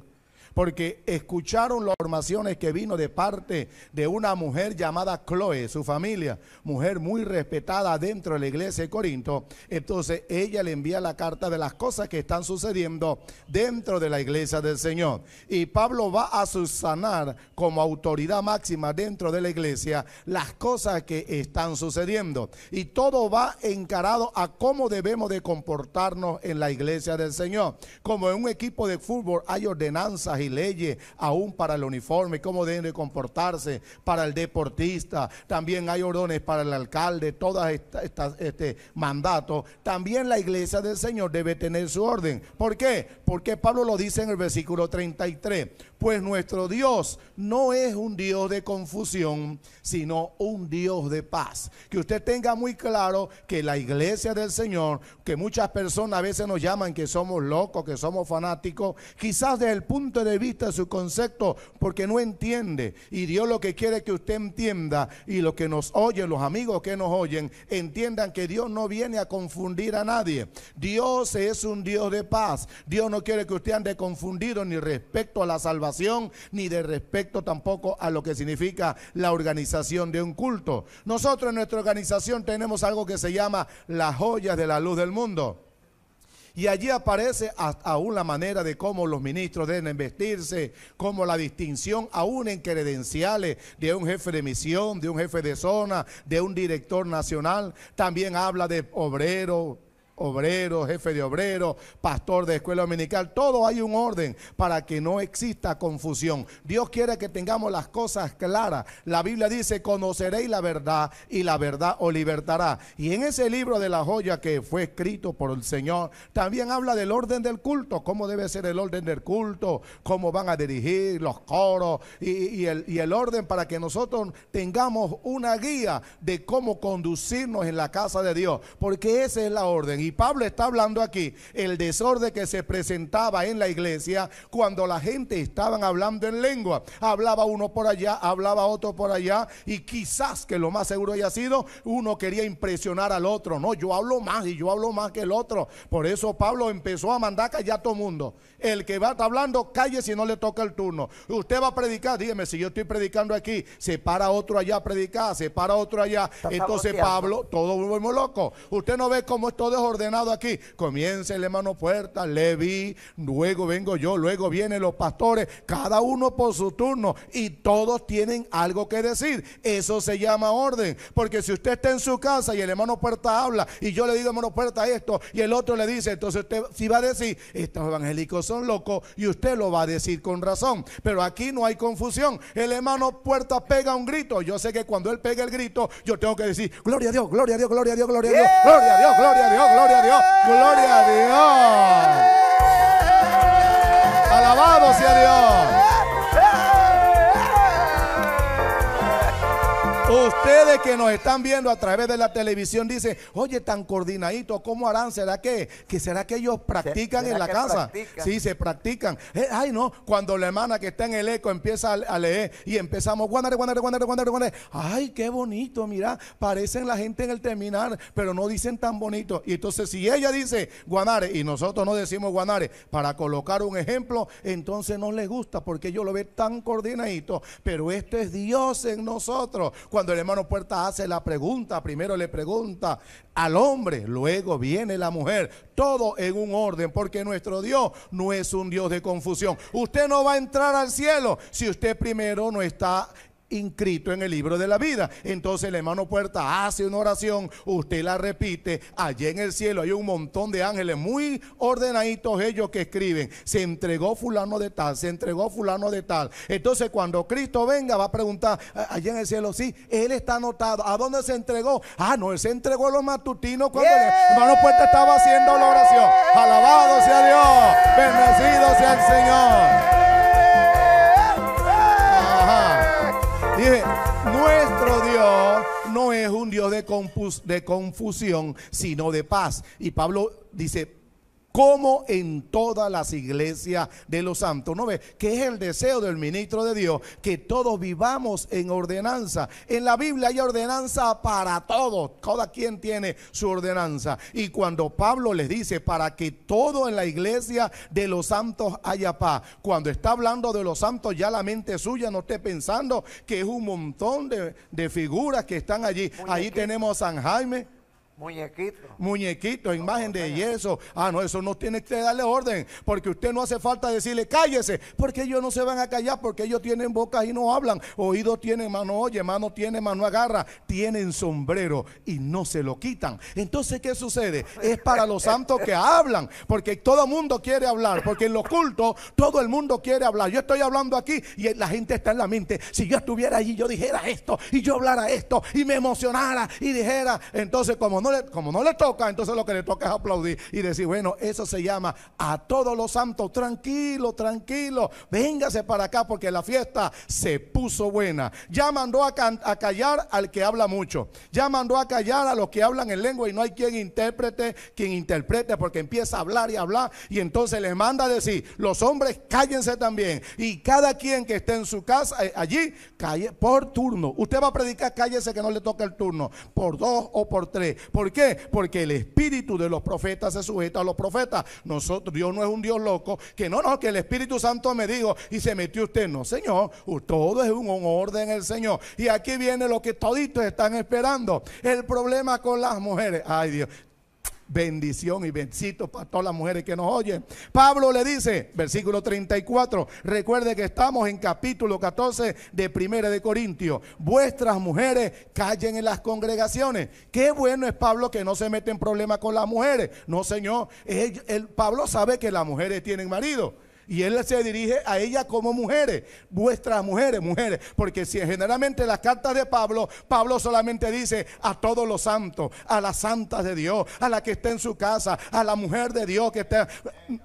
porque escucharon las formaciones que vino de parte de una mujer llamada Chloe, su familia, mujer muy respetada dentro de la iglesia de Corinto. Entonces ella le envía la carta de las cosas que están sucediendo dentro de la iglesia del Señor. Y Pablo va a subsanar como autoridad máxima dentro de la iglesia las cosas que están sucediendo. Y todo va encarado a cómo debemos de comportarnos en la iglesia del Señor. Como en un equipo de fútbol hay ordenanzas y leyes, aún para el uniforme, cómo deben de comportarse, para el deportista, también hay Ordenes para el alcalde, todas estas este mandatos. También la iglesia del Señor debe tener su orden. ¿Por qué? Porque Pablo lo dice en el versículo 33 pues nuestro Dios no es un Dios de confusión, sino un Dios de paz. Que usted tenga muy claro que la iglesia del Señor, que muchas personas a veces nos llaman que somos locos, que somos fanáticos, quizás desde el punto de vista de su concepto, porque no entiende. Y Dios lo que quiere que usted entienda y lo que nos oyen, los amigos que nos oyen, entiendan que Dios no viene a confundir a nadie. Dios es un Dios de paz. Dios no quiere que usted ande confundido ni respecto a la salvación ni de respecto tampoco a lo que significa la organización de un culto. Nosotros en nuestra organización tenemos algo que se llama las joyas de la luz del mundo. Y allí aparece aún la manera de cómo los ministros deben vestirse, como la distinción aún en credenciales de un jefe de misión, de un jefe de zona, de un director nacional. También habla de obrero, obrero, jefe de obrero, pastor de escuela dominical, todo hay un orden para que no exista confusión. Dios quiere que tengamos las cosas claras. La Biblia dice, conoceréis la verdad y la verdad os libertará. Y en ese libro de la joya que fue escrito por el Señor, también habla del orden del culto, cómo debe ser el orden del culto, cómo van a dirigir los coros y, el, y el orden para que nosotros tengamos una guía de cómo conducirnos en la casa de Dios, porque esa es la orden. Pablo está hablando aquí el desorden que se presentaba en la iglesia cuando la gente estaban hablando en lengua. Hablaba uno por allá, hablaba otro por allá y quizás que lo más seguro haya sido uno quería impresionar al otro. No, yo hablo más y yo hablo más que el otro. Por eso Pablo empezó a mandar callar a todo mundo. El que va hablando, calle si no le toca el turno. Usted va a predicar, dígame si yo estoy predicando aquí, se para otro allá a predicar, se para otro allá. Entonces Pablo, todo volvemos loco Usted no ve cómo esto orden ordenado aquí. Comienza el hermano Puerta, le vi luego vengo yo, luego vienen los pastores, cada uno por su turno y todos tienen algo que decir. Eso se llama orden, porque si usted está en su casa y el hermano Puerta habla y yo le digo hermano Puerta esto y el otro le dice, entonces usted si va a decir, estos evangélicos son locos y usted lo va a decir con razón. Pero aquí no hay confusión. El hermano Puerta pega un grito. Yo sé que cuando él pega el grito, yo tengo que decir, gloria a Dios, gloria a Dios, gloria a Dios, gloria a Dios, gloria a Dios, gloria a Dios, gloria a Dios. Gloria a Dios. Gloria a Dios. Alabado sea Dios. Ustedes que nos están viendo a través de la televisión dicen, oye, tan coordinadito, ¿cómo harán? ¿Será que, que será que ellos practican en la casa? Sí, se practican. Eh, ay, no, cuando la hermana que está en el eco empieza a, leer y empezamos, guanare, guanare, guanare, guanare, guanare. Ay, qué bonito, mira, parecen la gente en el terminal, pero no dicen tan bonito. Y entonces si ella dice guanare y nosotros no decimos guanare, para colocar un ejemplo, entonces no les gusta porque ellos lo ven tan coordinadito, pero esto es Dios en nosotros cuando el hermano Puerta hace la pregunta, primero le pregunta al hombre, luego viene la mujer, todo en un orden, porque nuestro Dios no es un Dios de confusión. Usted no va a entrar al cielo si usted primero no está inscrito en el libro de la vida. Entonces el hermano Puerta hace una oración, usted la repite, allá en el cielo hay un montón de ángeles muy ordenaditos ellos que escriben, se entregó fulano de tal, se entregó fulano de tal. Entonces cuando Cristo venga va a preguntar, ah, allá en el cielo, sí, él está anotado, ¿a dónde se entregó? Ah, no, él se entregó los matutinos cuando el hermano Puerta estaba haciendo la oración. Alabado sea Dios, bendecido sea el Señor. de, confusión, sino de paz. Y Pablo dice, como en todas las iglesias de los santos. ¿No ve? Que es el deseo del ministro de Dios que todos vivamos en ordenanza. En la Biblia hay ordenanza para todos. Cada quien tiene su ordenanza. Y cuando Pablo les dice, para que todo en la iglesia de los santos haya paz, cuando está hablando de los santos, ya la mente suya no esté pensando que es un montón de, de figuras que están allí. Ahí tenemos a San Jaime. Muñequito. Muñequito, imagen de yeso. Ah, no, eso no tiene que darle orden, porque usted no hace falta decirle cállese, porque ellos no se van a callar, porque ellos tienen boca y no hablan, oídos tienen, mano oye, mano tiene, mano agarra, tienen sombrero y no se lo quitan. Entonces, ¿qué sucede? Es para los santos que hablan, porque todo el mundo quiere hablar, porque en los cultos todo el mundo quiere hablar. Yo estoy hablando aquí y la gente está en la mente. Si yo estuviera allí, yo dijera esto y yo hablara esto y me emocionara y dijera, entonces como no como no le toca, entonces lo que le toca es aplaudir y decir, bueno, eso se llama a todos los santos, tranquilo, tranquilo, véngase para acá porque la fiesta se puso buena. Ya mandó a, callar al que habla mucho, ya mandó a callar a los que hablan en lengua y no hay quien intérprete, quien interprete porque empieza a hablar y hablar y entonces le manda a decir, los hombres cállense también y cada quien que esté en su casa, eh, allí, calle, por turno. Usted va a predicar, cállese que no le toca el turno, por dos o por tres. ¿Por qué? Porque el espíritu de los profetas se sujeta a los profetas. Nosotros, Dios no es un Dios loco, que no, no, que el Espíritu Santo me dijo y se metió usted. No, Señor, todo es un orden el Señor. Y aquí viene lo que toditos están esperando. El problema con las mujeres. Ay Dios, Bendición y bendito para todas las mujeres que nos oyen. Pablo le dice, versículo 34, recuerde que estamos en capítulo 14 de Primera de Corintios. Vuestras mujeres callen en las congregaciones. Qué bueno es Pablo que no se mete en problemas con las mujeres. No, señor. Pablo sabe que las mujeres tienen marido. Y él se dirige a ella como mujeres, vuestras mujeres, mujeres. Porque si generalmente las cartas de Pablo, Pablo solamente dice a todos los santos, a las santas de Dios, a la que está en su casa, a la mujer de Dios que está...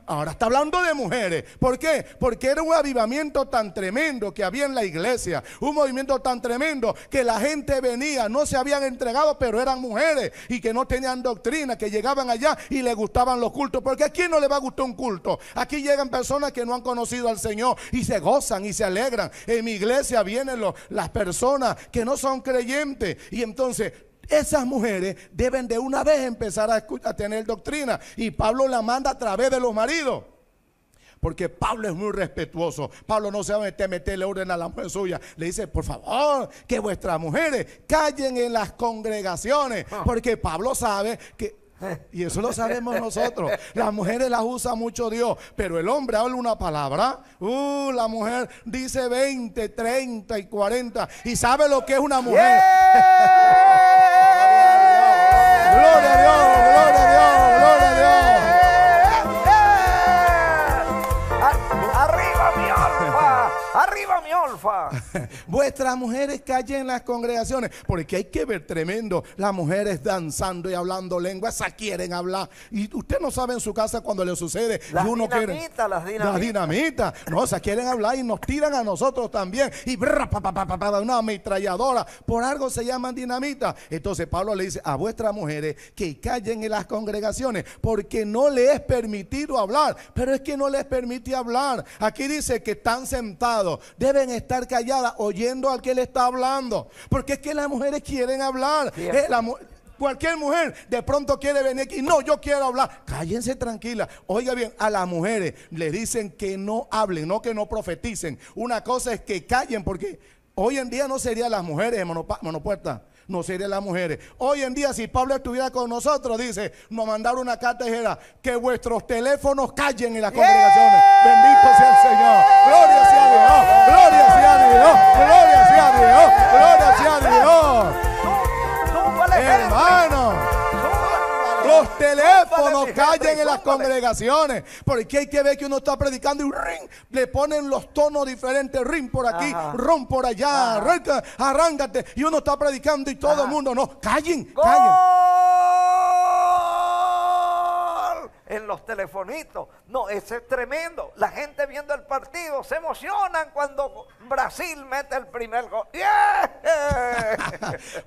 Ahora está hablando de mujeres. ¿Por qué? Porque era un avivamiento tan tremendo que había en la iglesia, un movimiento tan tremendo que la gente venía, no se habían entregado, pero eran mujeres y que no tenían doctrina, que llegaban allá y le gustaban los cultos. Porque aquí no le va a gustar un culto. Aquí llegan personas que no han conocido al Señor y se gozan y se alegran. En mi iglesia vienen las personas que no son creyentes y entonces esas mujeres deben de una vez empezar a, tener doctrina. Y Pablo la manda a través de los maridos. Porque Pablo es muy respetuoso. Pablo no se va a meter, meterle orden a la mujer suya. Le dice, por favor, que vuestras mujeres callen en las congregaciones. Ah. Porque Pablo sabe que y eso lo sabemos nosotros. Las mujeres las usa mucho Dios, pero el hombre habla una palabra. Uh, la mujer dice 20, 30 y 40 y sabe lo que es una mujer. gloria a Dios, gloria a Dios. [LAUGHS] Vuestras mujeres callen en las congregaciones, porque hay que ver tremendo las mujeres danzando y hablando lengua, esas quieren hablar. Y usted no sabe en su casa cuando le sucede. Las uno dinamitas, las dinamitas. No, se quieren hablar y nos tiran a nosotros también. Y una ametralladora. Por algo se llaman dinamita. Entonces Pablo le dice a vuestras mujeres que callen en las congregaciones, porque no les es permitido hablar. Pero es que no les permite hablar. Aquí dice que están sentados, deben estar callada oyendo al que le está hablando. Porque es que las mujeres quieren hablar. Eh, cualquier mujer de pronto quiere venir aquí. No, yo quiero hablar. Cállense tranquila. Oiga bien, a las mujeres le dicen que no hablen, no que no profeticen. Una cosa es que callen porque hoy en día no serían las mujeres, monopuerta no serían las mujeres. Hoy en día, si Pablo estuviera con nosotros, dice, nos mandaron una carta y dijera, que vuestros teléfonos callen en las congregaciones. Bendito sea el Señor. Gloria sea Dios. Gloria sea Dios. Gloria sea Dios. Gloria sea Dios. Gloria sea Dios. Hermano. Los teléfonos callen en las congregaciones. Porque hay que ver que uno está predicando y ring, le ponen los tonos diferentes. Ring por aquí, ron por allá, arrángate Y uno está predicando y todo el mundo, no, callen, callen en los telefonitos. No, ese es tremendo. La gente viendo el partido se emocionan cuando Brasil mete el primer gol. [LAUGHS]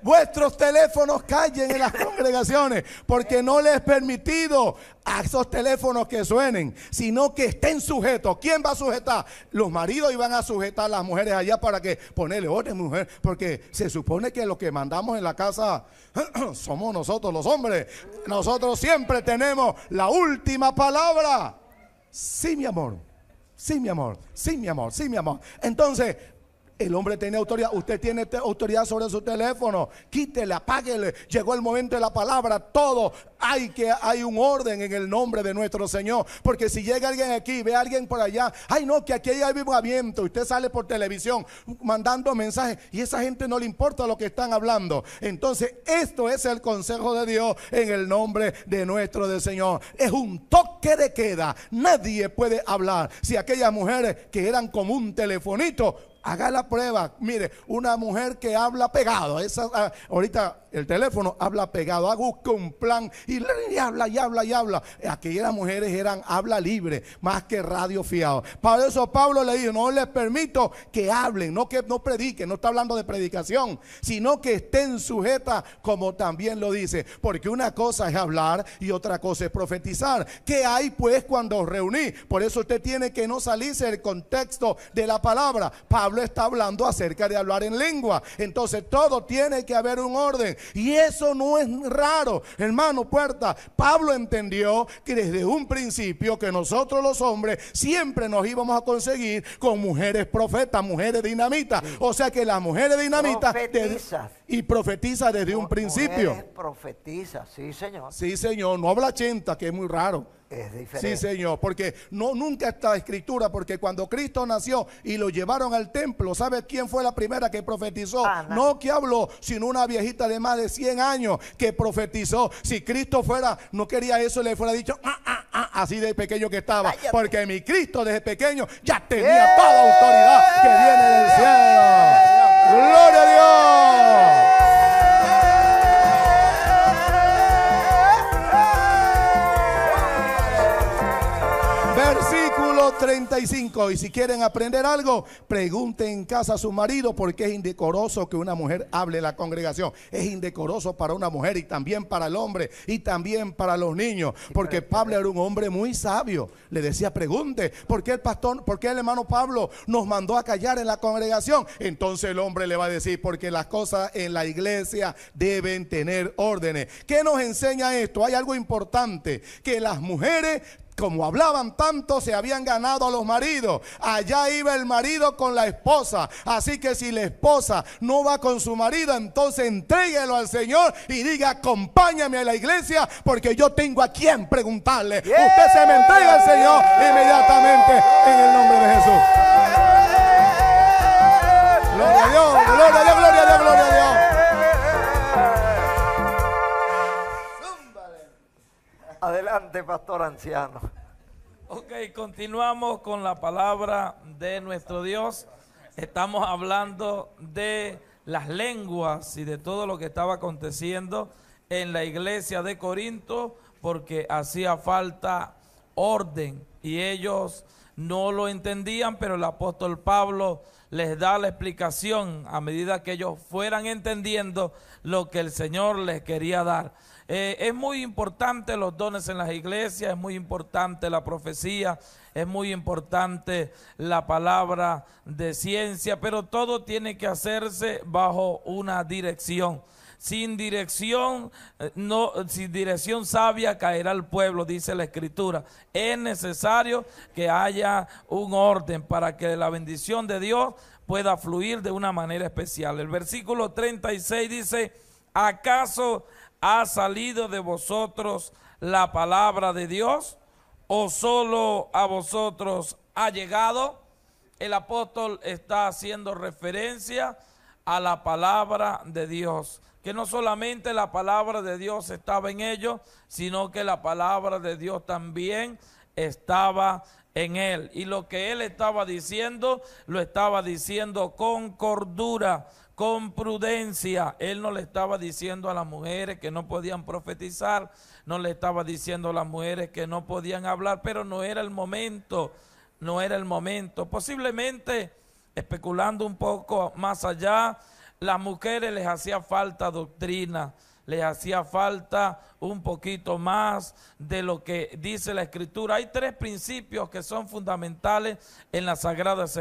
Vuestros teléfonos callen en las congregaciones porque no les es permitido a esos teléfonos que suenen, sino que estén sujetos. ¿Quién va a sujetar? Los maridos iban a sujetar a las mujeres allá para que ponerle orden, mujer, porque se supone que los que mandamos en la casa [CLEARS THROAT] somos nosotros los hombres. Nosotros siempre tenemos la última última palabra. Sí, mi amor. Sí, mi amor. Sí, mi amor. Sí, mi amor. Entonces, el hombre tiene autoridad. Usted tiene autoridad sobre su teléfono. Quítele, apáguele. Llegó el momento de la palabra. Todo hay que hay un orden en el nombre de nuestro Señor. Porque si llega alguien aquí, ve a alguien por allá. Ay, no, que aquí hay viento. Usted sale por televisión mandando mensajes y esa gente no le importa lo que están hablando. Entonces, esto es el consejo de Dios en el nombre de nuestro Señor. Es un toque de queda. Nadie puede hablar. Si aquellas mujeres que eran como un telefonito, haga la prueba. Mire, una mujer que habla pegado, esa, ah, ahorita el teléfono habla pegado, busca un plan y, habla y habla y habla. Aquellas mujeres eran habla libre, más que radio fiado. Para eso Pablo le dijo, no les permito que hablen, no que no prediquen, no está hablando de predicación, sino que estén sujetas como también lo dice, porque una cosa es hablar y otra cosa es profetizar. ¿Qué hay pues cuando reuní? Por eso usted tiene que no salirse del contexto de la palabra. Pablo está hablando acerca de hablar en lengua. Entonces todo tiene que haber un orden. Y eso no es raro. Hermano Puerta, Pablo entendió que desde un principio que nosotros los hombres siempre nos íbamos a conseguir con mujeres profetas, mujeres dinamitas. O sea que las mujeres dinamitas... y profetiza desde un principio. Profetiza, sí señor. Sí señor, no habla chenta, que es muy raro. Sí, Señor, porque no nunca está escritura, porque cuando Cristo nació y lo llevaron al templo, ¿sabe quién fue la primera que profetizó? No que habló, sino una viejita de más de 100 años que profetizó. Si Cristo fuera, no quería eso, le fuera dicho, ah, ah, ah", así de pequeño que estaba, porque mi Cristo desde pequeño ya tenía ¡Eh! toda autoridad que viene del cielo. ¡Eh! Gloria a Dios. 35 Y si quieren aprender algo, pregunten en casa a su marido porque es indecoroso que una mujer hable en la congregación. Es indecoroso para una mujer y también para el hombre y también para los niños. Porque Pablo era un hombre muy sabio. Le decía, pregunte, ¿por qué el pastor, por el hermano Pablo nos mandó a callar en la congregación? Entonces el hombre le va a decir, porque las cosas en la iglesia deben tener órdenes. ¿Qué nos enseña esto? Hay algo importante, que las mujeres como hablaban tanto, se habían ganado a los maridos. Allá iba el marido con la esposa. Así que si la esposa no va con su marido, entonces entréguelo al Señor y diga, acompáñame a la iglesia porque yo tengo a quien preguntarle. Usted se me entrega al Señor inmediatamente en el nombre de Jesús. Gloria a Dios, gloria a Dios, gloria a Dios, gloria a Dios. Adelante, pastor anciano. Ok, continuamos con la palabra de nuestro Dios. Estamos hablando de las lenguas y de todo lo que estaba aconteciendo en la iglesia de Corinto, porque hacía falta orden y ellos no lo entendían, pero el apóstol Pablo les da la explicación a medida que ellos fueran entendiendo lo que el Señor les quería dar. Eh, es muy importante los dones en las iglesias, es muy importante la profecía, es muy importante la palabra de ciencia, pero todo tiene que hacerse bajo una dirección. Sin dirección, eh, no, sin dirección sabia caerá el pueblo, dice la escritura. Es necesario que haya un orden para que la bendición de Dios pueda fluir de una manera especial. El versículo 36 dice, ¿acaso ¿Ha salido de vosotros la palabra de Dios o solo a vosotros ha llegado? El apóstol está haciendo referencia a la palabra de Dios, que no solamente la palabra de Dios estaba en ellos, sino que la palabra de Dios también estaba en él. Y lo que él estaba diciendo, lo estaba diciendo con cordura, con prudencia. Él no le estaba diciendo a las mujeres que no podían profetizar, no le estaba diciendo a las mujeres que no podían hablar, pero no era el momento, no era el momento. Posiblemente, especulando un poco más allá, las mujeres les hacía falta doctrina, les hacía falta un poquito más de lo que dice la escritura. Hay tres principios que son fundamentales en las sagradas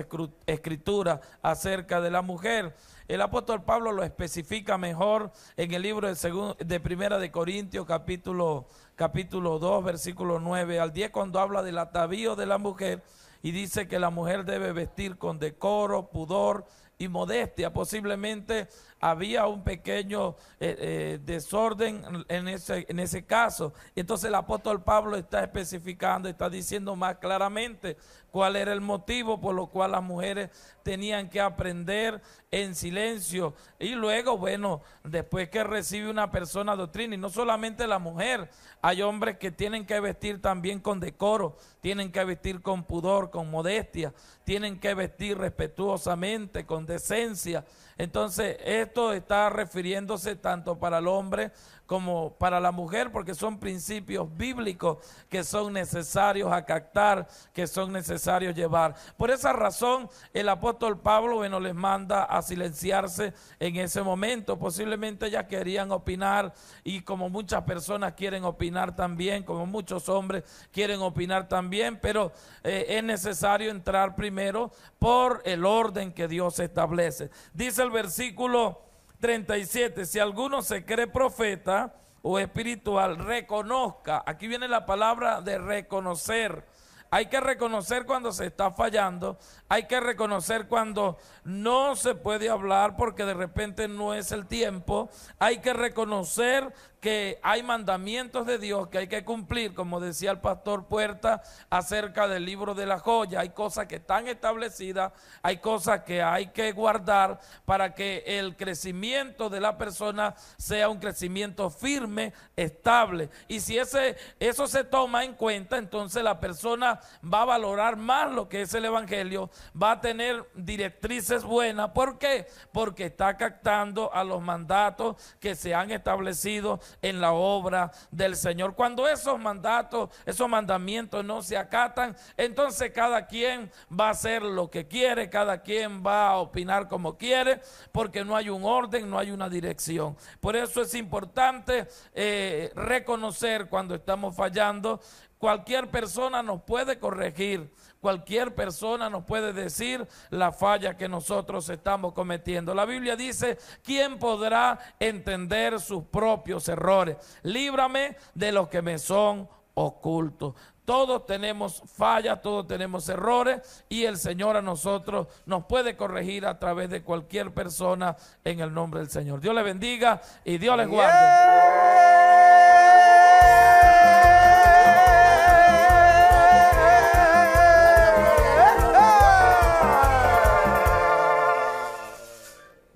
escrituras acerca de la mujer. El apóstol Pablo lo especifica mejor en el libro de, segundo, de Primera de Corintios, capítulo, capítulo 2, versículo 9 al 10, cuando habla del atavío de la mujer y dice que la mujer debe vestir con decoro, pudor y modestia. Posiblemente había un pequeño eh, eh, desorden en ese, en ese caso. Entonces el apóstol Pablo está especificando, está diciendo más claramente, cuál era el motivo por lo cual las mujeres tenían que aprender en silencio. Y luego, bueno, después que recibe una persona doctrina, y no solamente la mujer, hay hombres que tienen que vestir también con decoro, tienen que vestir con pudor, con modestia, tienen que vestir respetuosamente, con decencia. Entonces, esto está refiriéndose tanto para el hombre como para la mujer, porque son principios bíblicos que son necesarios captar, que son necesarios llevar. Por esa razón, el apóstol Pablo, bueno, les manda a silenciarse en ese momento. Posiblemente ellas querían opinar y como muchas personas quieren opinar también, como muchos hombres quieren opinar también, pero eh, es necesario entrar primero por el orden que Dios establece. Dice el versículo 37, si alguno se cree profeta o espiritual, reconozca, aquí viene la palabra de reconocer. Hay que reconocer cuando se está fallando, hay que reconocer cuando no se puede hablar porque de repente no es el tiempo, hay que reconocer que hay mandamientos de Dios que hay que cumplir, como decía el pastor Puerta acerca del libro de la joya, hay cosas que están establecidas, hay cosas que hay que guardar para que el crecimiento de la persona sea un crecimiento firme, estable. Y si ese, eso se toma en cuenta, entonces la persona va a valorar más lo que es el Evangelio, va a tener directrices buenas. ¿Por qué? Porque está captando a los mandatos que se han establecido en la obra del Señor. Cuando esos mandatos, esos mandamientos no se acatan, entonces cada quien va a hacer lo que quiere, cada quien va a opinar como quiere, porque no hay un orden, no hay una dirección. Por eso es importante eh, reconocer cuando estamos fallando. Cualquier persona nos puede corregir Cualquier persona nos puede decir la falla que nosotros estamos cometiendo. La Biblia dice, ¿quién podrá entender sus propios errores? Líbrame de los que me son ocultos. Todos tenemos fallas, todos tenemos errores y el Señor a nosotros nos puede corregir a través de cualquier persona en el nombre del Señor. Dios le bendiga y Dios les guarde.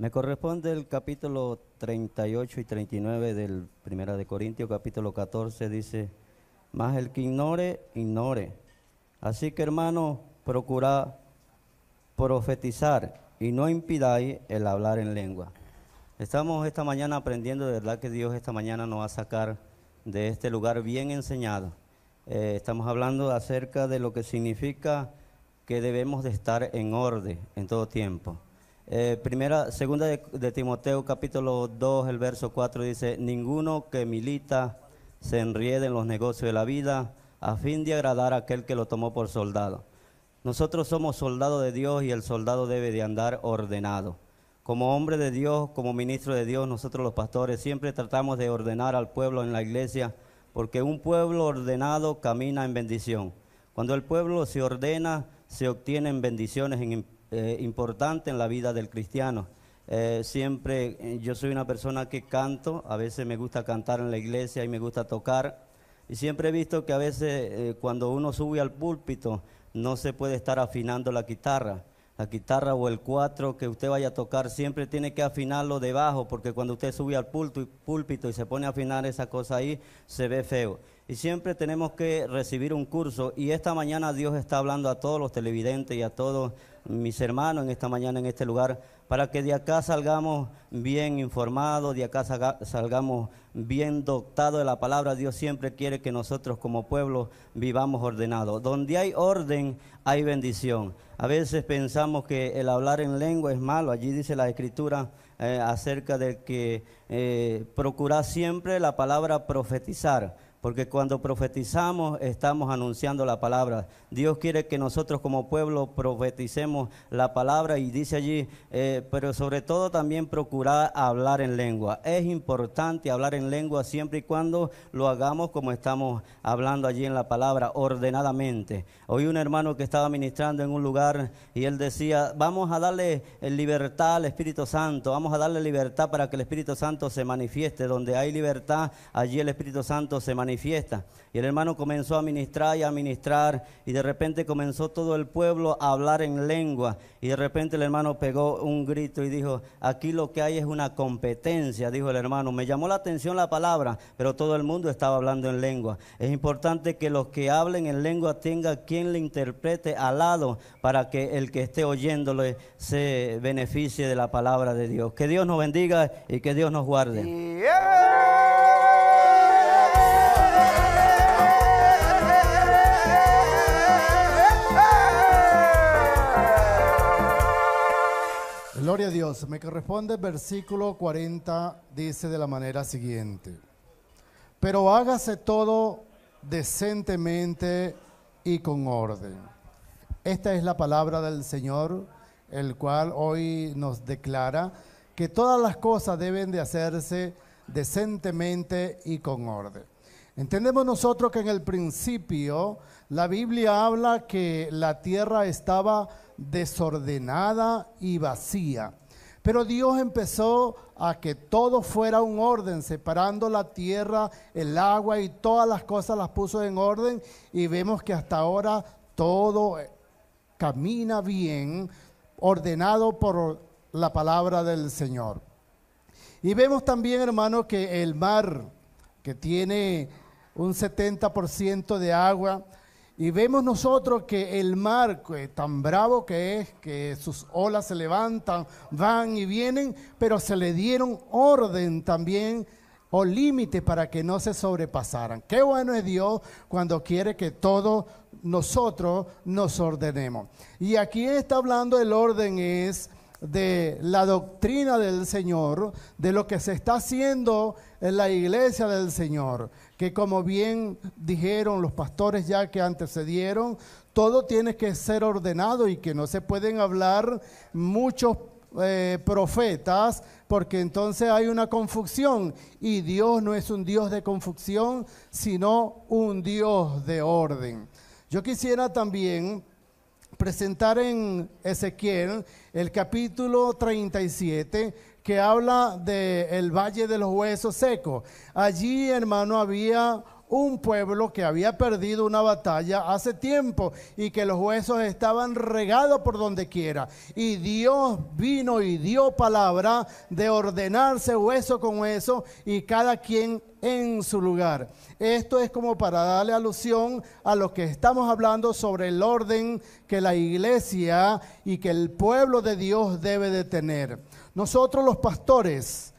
Me corresponde el capítulo 38 y 39 del Primera de Corintios, capítulo 14, dice, más el que ignore, ignore. Así que hermano, procura profetizar y no impidáis el hablar en lengua. Estamos esta mañana aprendiendo, de verdad que Dios esta mañana nos va a sacar de este lugar bien enseñado. Eh, estamos hablando acerca de lo que significa que debemos de estar en orden en todo tiempo. Eh, primera, segunda de, Timoteo capítulo 2, el verso 4 dice, ninguno que milita se enriede en los negocios de la vida a fin de agradar a aquel que lo tomó por soldado. Nosotros somos soldados de Dios y el soldado debe de andar ordenado. Como hombre de Dios, como ministro de Dios, nosotros los pastores siempre tratamos de ordenar al pueblo en la iglesia, porque un pueblo ordenado camina en bendición. Cuando el pueblo se ordena, se obtienen bendiciones en eh, importante en la vida del cristiano. Eh, siempre eh, yo soy una persona que canto, a veces me gusta cantar en la iglesia y me gusta tocar. Y siempre he visto que a veces cuando uno sube al púlpito no se puede estar afinando la guitarra. La guitarra o el cuatro que usted vaya a tocar siempre tiene que afinarlo debajo porque cuando usted sube al púlpito y se pone a afinar esa cosa ahí se ve feo y siempre tenemos que recibir un curso. Y esta mañana Dios está hablando a todos los televidentes y a todos mis hermanos en esta mañana en este lugar para que de acá salgamos bien informados, de acá salgamos bien doctados de la palabra. Dios siempre quiere que nosotros como pueblo vivamos ordenados. Donde hay orden, hay bendición. A veces pensamos que el hablar en lengua es malo. Allí dice la escritura eh, acerca de que eh, procurar siempre la palabra profetizar porque cuando profetizamos estamos anunciando la palabra. Dios quiere que nosotros como pueblo profeticemos la palabra y dice allí, eh, pero sobre todo también procurar hablar en lengua. Es importante hablar en lengua siempre y cuando lo hagamos como estamos hablando allí en la palabra, ordenadamente. Hoy un hermano que estaba ministrando en un lugar y él decía, vamos a darle eh, libertad al Espíritu Santo, vamos a darle libertad para que el Espíritu Santo se manifieste. Donde hay libertad, allí el Espíritu Santo se manifieste y el hermano comenzó a ministrar y a ministrar y de repente comenzó todo el pueblo a hablar en lengua y de repente el hermano pegó un grito y dijo, aquí lo que hay es una competencia, dijo el hermano. Me llamó la atención la palabra, pero todo el mundo estaba hablando en lengua. Es importante que los que hablen en lengua tengan quien le interprete al lado para que el que esté oyéndole se beneficie de la palabra de Dios. Que Dios nos bendiga y que Dios nos guarde. Gloria a Dios. Me corresponde versículo 40, dice de la manera siguiente. Pero hágase todo decentemente y con orden. Esta es la palabra del Señor, el cual hoy nos declara que todas las cosas deben de hacerse decentemente y con orden. Entendemos nosotros que en el principio la Biblia habla que la tierra estaba desordenada y vacía. Pero Dios empezó a que todo fuera un orden, separando la tierra, el agua y todas las cosas las puso en orden y vemos que hasta ahora todo eh, camina bien, ordenado por la palabra del Señor. Y vemos también, hermano, que el mar, que tiene un 70% de agua, y vemos nosotros que el mar, tan bravo que es, que sus olas se levantan, van y vienen, pero se le dieron orden también o límite para que no se sobrepasaran. Qué bueno es Dios cuando quiere que todos nosotros nos ordenemos. Y aquí está hablando el orden es de la doctrina del Señor, de lo que se está haciendo en la iglesia del Señor que como bien dijeron los pastores ya que antecedieron, todo tiene que ser ordenado y que no se pueden hablar muchos eh, profetas, porque entonces hay una confusión y Dios no es un Dios de confusión, sino un Dios de orden. Yo quisiera también presentar en Ezequiel el capítulo 37, que habla del el valle de los huesos secos. Allí, hermano, había un pueblo que había perdido una batalla hace tiempo y que los huesos estaban regados por donde quiera. Y Dios vino y dio palabra de ordenarse hueso con hueso y cada quien en su lugar. Esto es como para darle alusión a lo que estamos hablando sobre el orden que la iglesia y que el pueblo de Dios debe de tener. Nosotros los pastores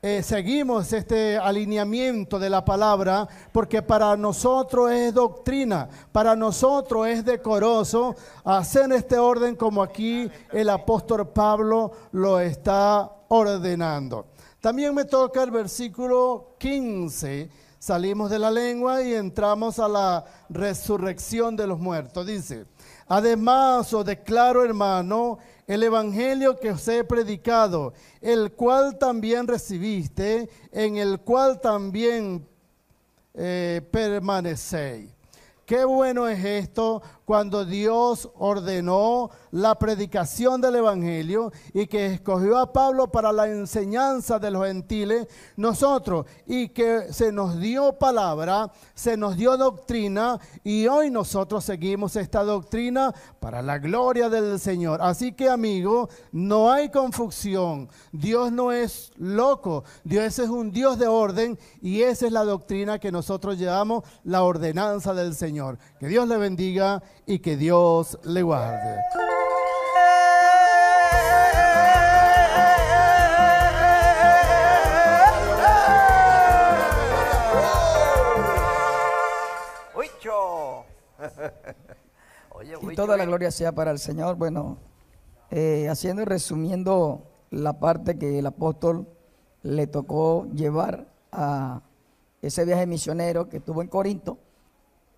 eh, seguimos este alineamiento de la palabra porque para nosotros es doctrina, para nosotros es decoroso hacer este orden como aquí el apóstol Pablo lo está ordenando. También me toca el versículo 15. Salimos de la lengua y entramos a la resurrección de los muertos. Dice, además os declaro hermano, el Evangelio que os he predicado, el cual también recibiste, en el cual también eh, permanecéis. Qué bueno es esto, cuando Dios ordenó la predicación del Evangelio y que escogió a Pablo para la enseñanza de los gentiles, nosotros, y que se nos dio palabra, se nos dio doctrina, y hoy nosotros seguimos esta doctrina para la gloria del Señor. Así que amigo, no hay confusión. Dios no es loco, Dios es un Dios de orden y esa es la doctrina que nosotros llevamos, la ordenanza del Señor. Que Dios le bendiga y que Dios le guarde. [LAUGHS] Y toda la eh. gloria sea para el Señor. Bueno, eh, haciendo y resumiendo la parte que el apóstol le tocó llevar a ese viaje misionero que tuvo en Corinto,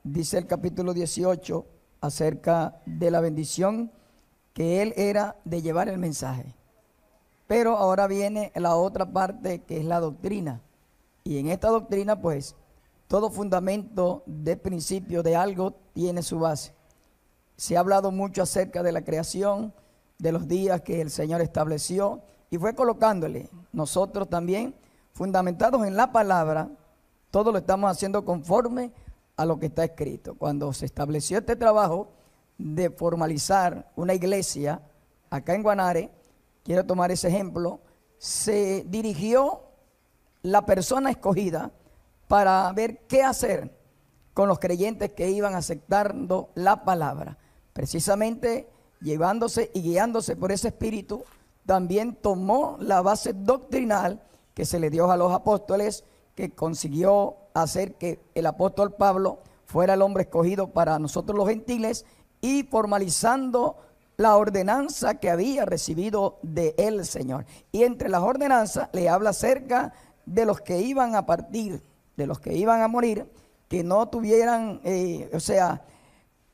dice el capítulo 18, acerca de la bendición que él era de llevar el mensaje. Pero ahora viene la otra parte que es la doctrina. Y en esta doctrina, pues, todo fundamento de principio de algo tiene su base. Se ha hablado mucho acerca de la creación, de los días que el Señor estableció y fue colocándole. Nosotros también, fundamentados en la palabra, todo lo estamos haciendo conforme a lo que está escrito. Cuando se estableció este trabajo de formalizar una iglesia acá en Guanare, quiero tomar ese ejemplo, se dirigió la persona escogida para ver qué hacer con los creyentes que iban aceptando la palabra. Precisamente llevándose y guiándose por ese espíritu, también tomó la base doctrinal que se le dio a los apóstoles, que consiguió hacer que el apóstol Pablo fuera el hombre escogido para nosotros los gentiles y formalizando la ordenanza que había recibido de él, Señor. Y entre las ordenanzas le habla acerca de los que iban a partir, de los que iban a morir, que no tuvieran, eh, o sea,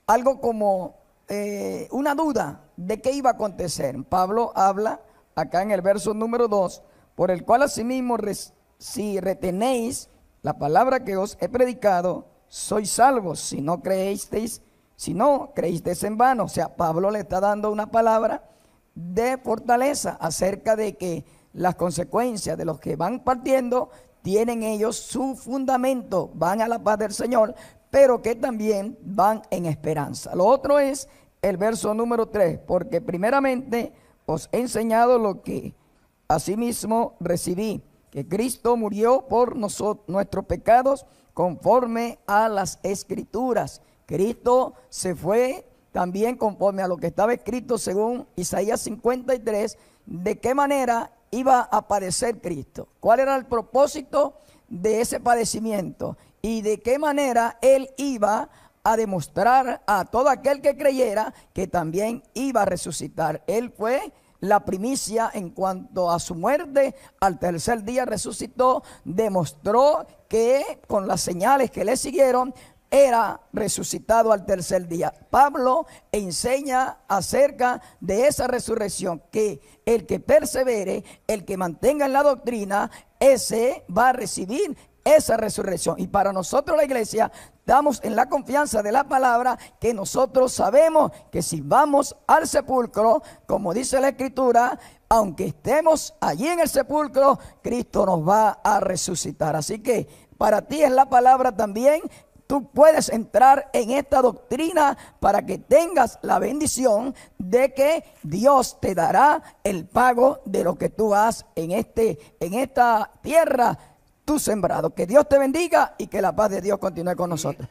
algo como eh, una duda de qué iba a acontecer. Pablo habla acá en el verso número 2, por el cual asimismo, si retenéis la palabra que os he predicado, sois salvos si no creísteis, si no creísteis en vano. O sea, Pablo le está dando una palabra de fortaleza acerca de que las consecuencias de los que van partiendo tienen ellos su fundamento, van a la paz del Señor, pero que también van en esperanza. Lo otro es el verso número 3, porque primeramente os he enseñado lo que asimismo recibí que Cristo murió por nosotros, nuestros pecados conforme a las escrituras. Cristo se fue también conforme a lo que estaba escrito según Isaías 53, de qué manera iba a aparecer Cristo, cuál era el propósito de ese padecimiento y de qué manera él iba a demostrar a todo aquel que creyera que también iba a resucitar. Él fue la primicia en cuanto a su muerte, al tercer día resucitó, demostró que con las señales que le siguieron, era resucitado al tercer día. Pablo enseña acerca de esa resurrección, que el que persevere, el que mantenga en la doctrina, ese va a recibir esa resurrección. Y para nosotros la iglesia damos en la confianza de la palabra que nosotros sabemos que si vamos al sepulcro, como dice la escritura, aunque estemos allí en el sepulcro, Cristo nos va a resucitar. Así que para ti es la palabra también. Tú puedes entrar en esta doctrina para que tengas la bendición de que Dios te dará el pago de lo que tú has en, este, en esta tierra sembrado. Que Dios te bendiga y que la paz de Dios continúe con nosotros.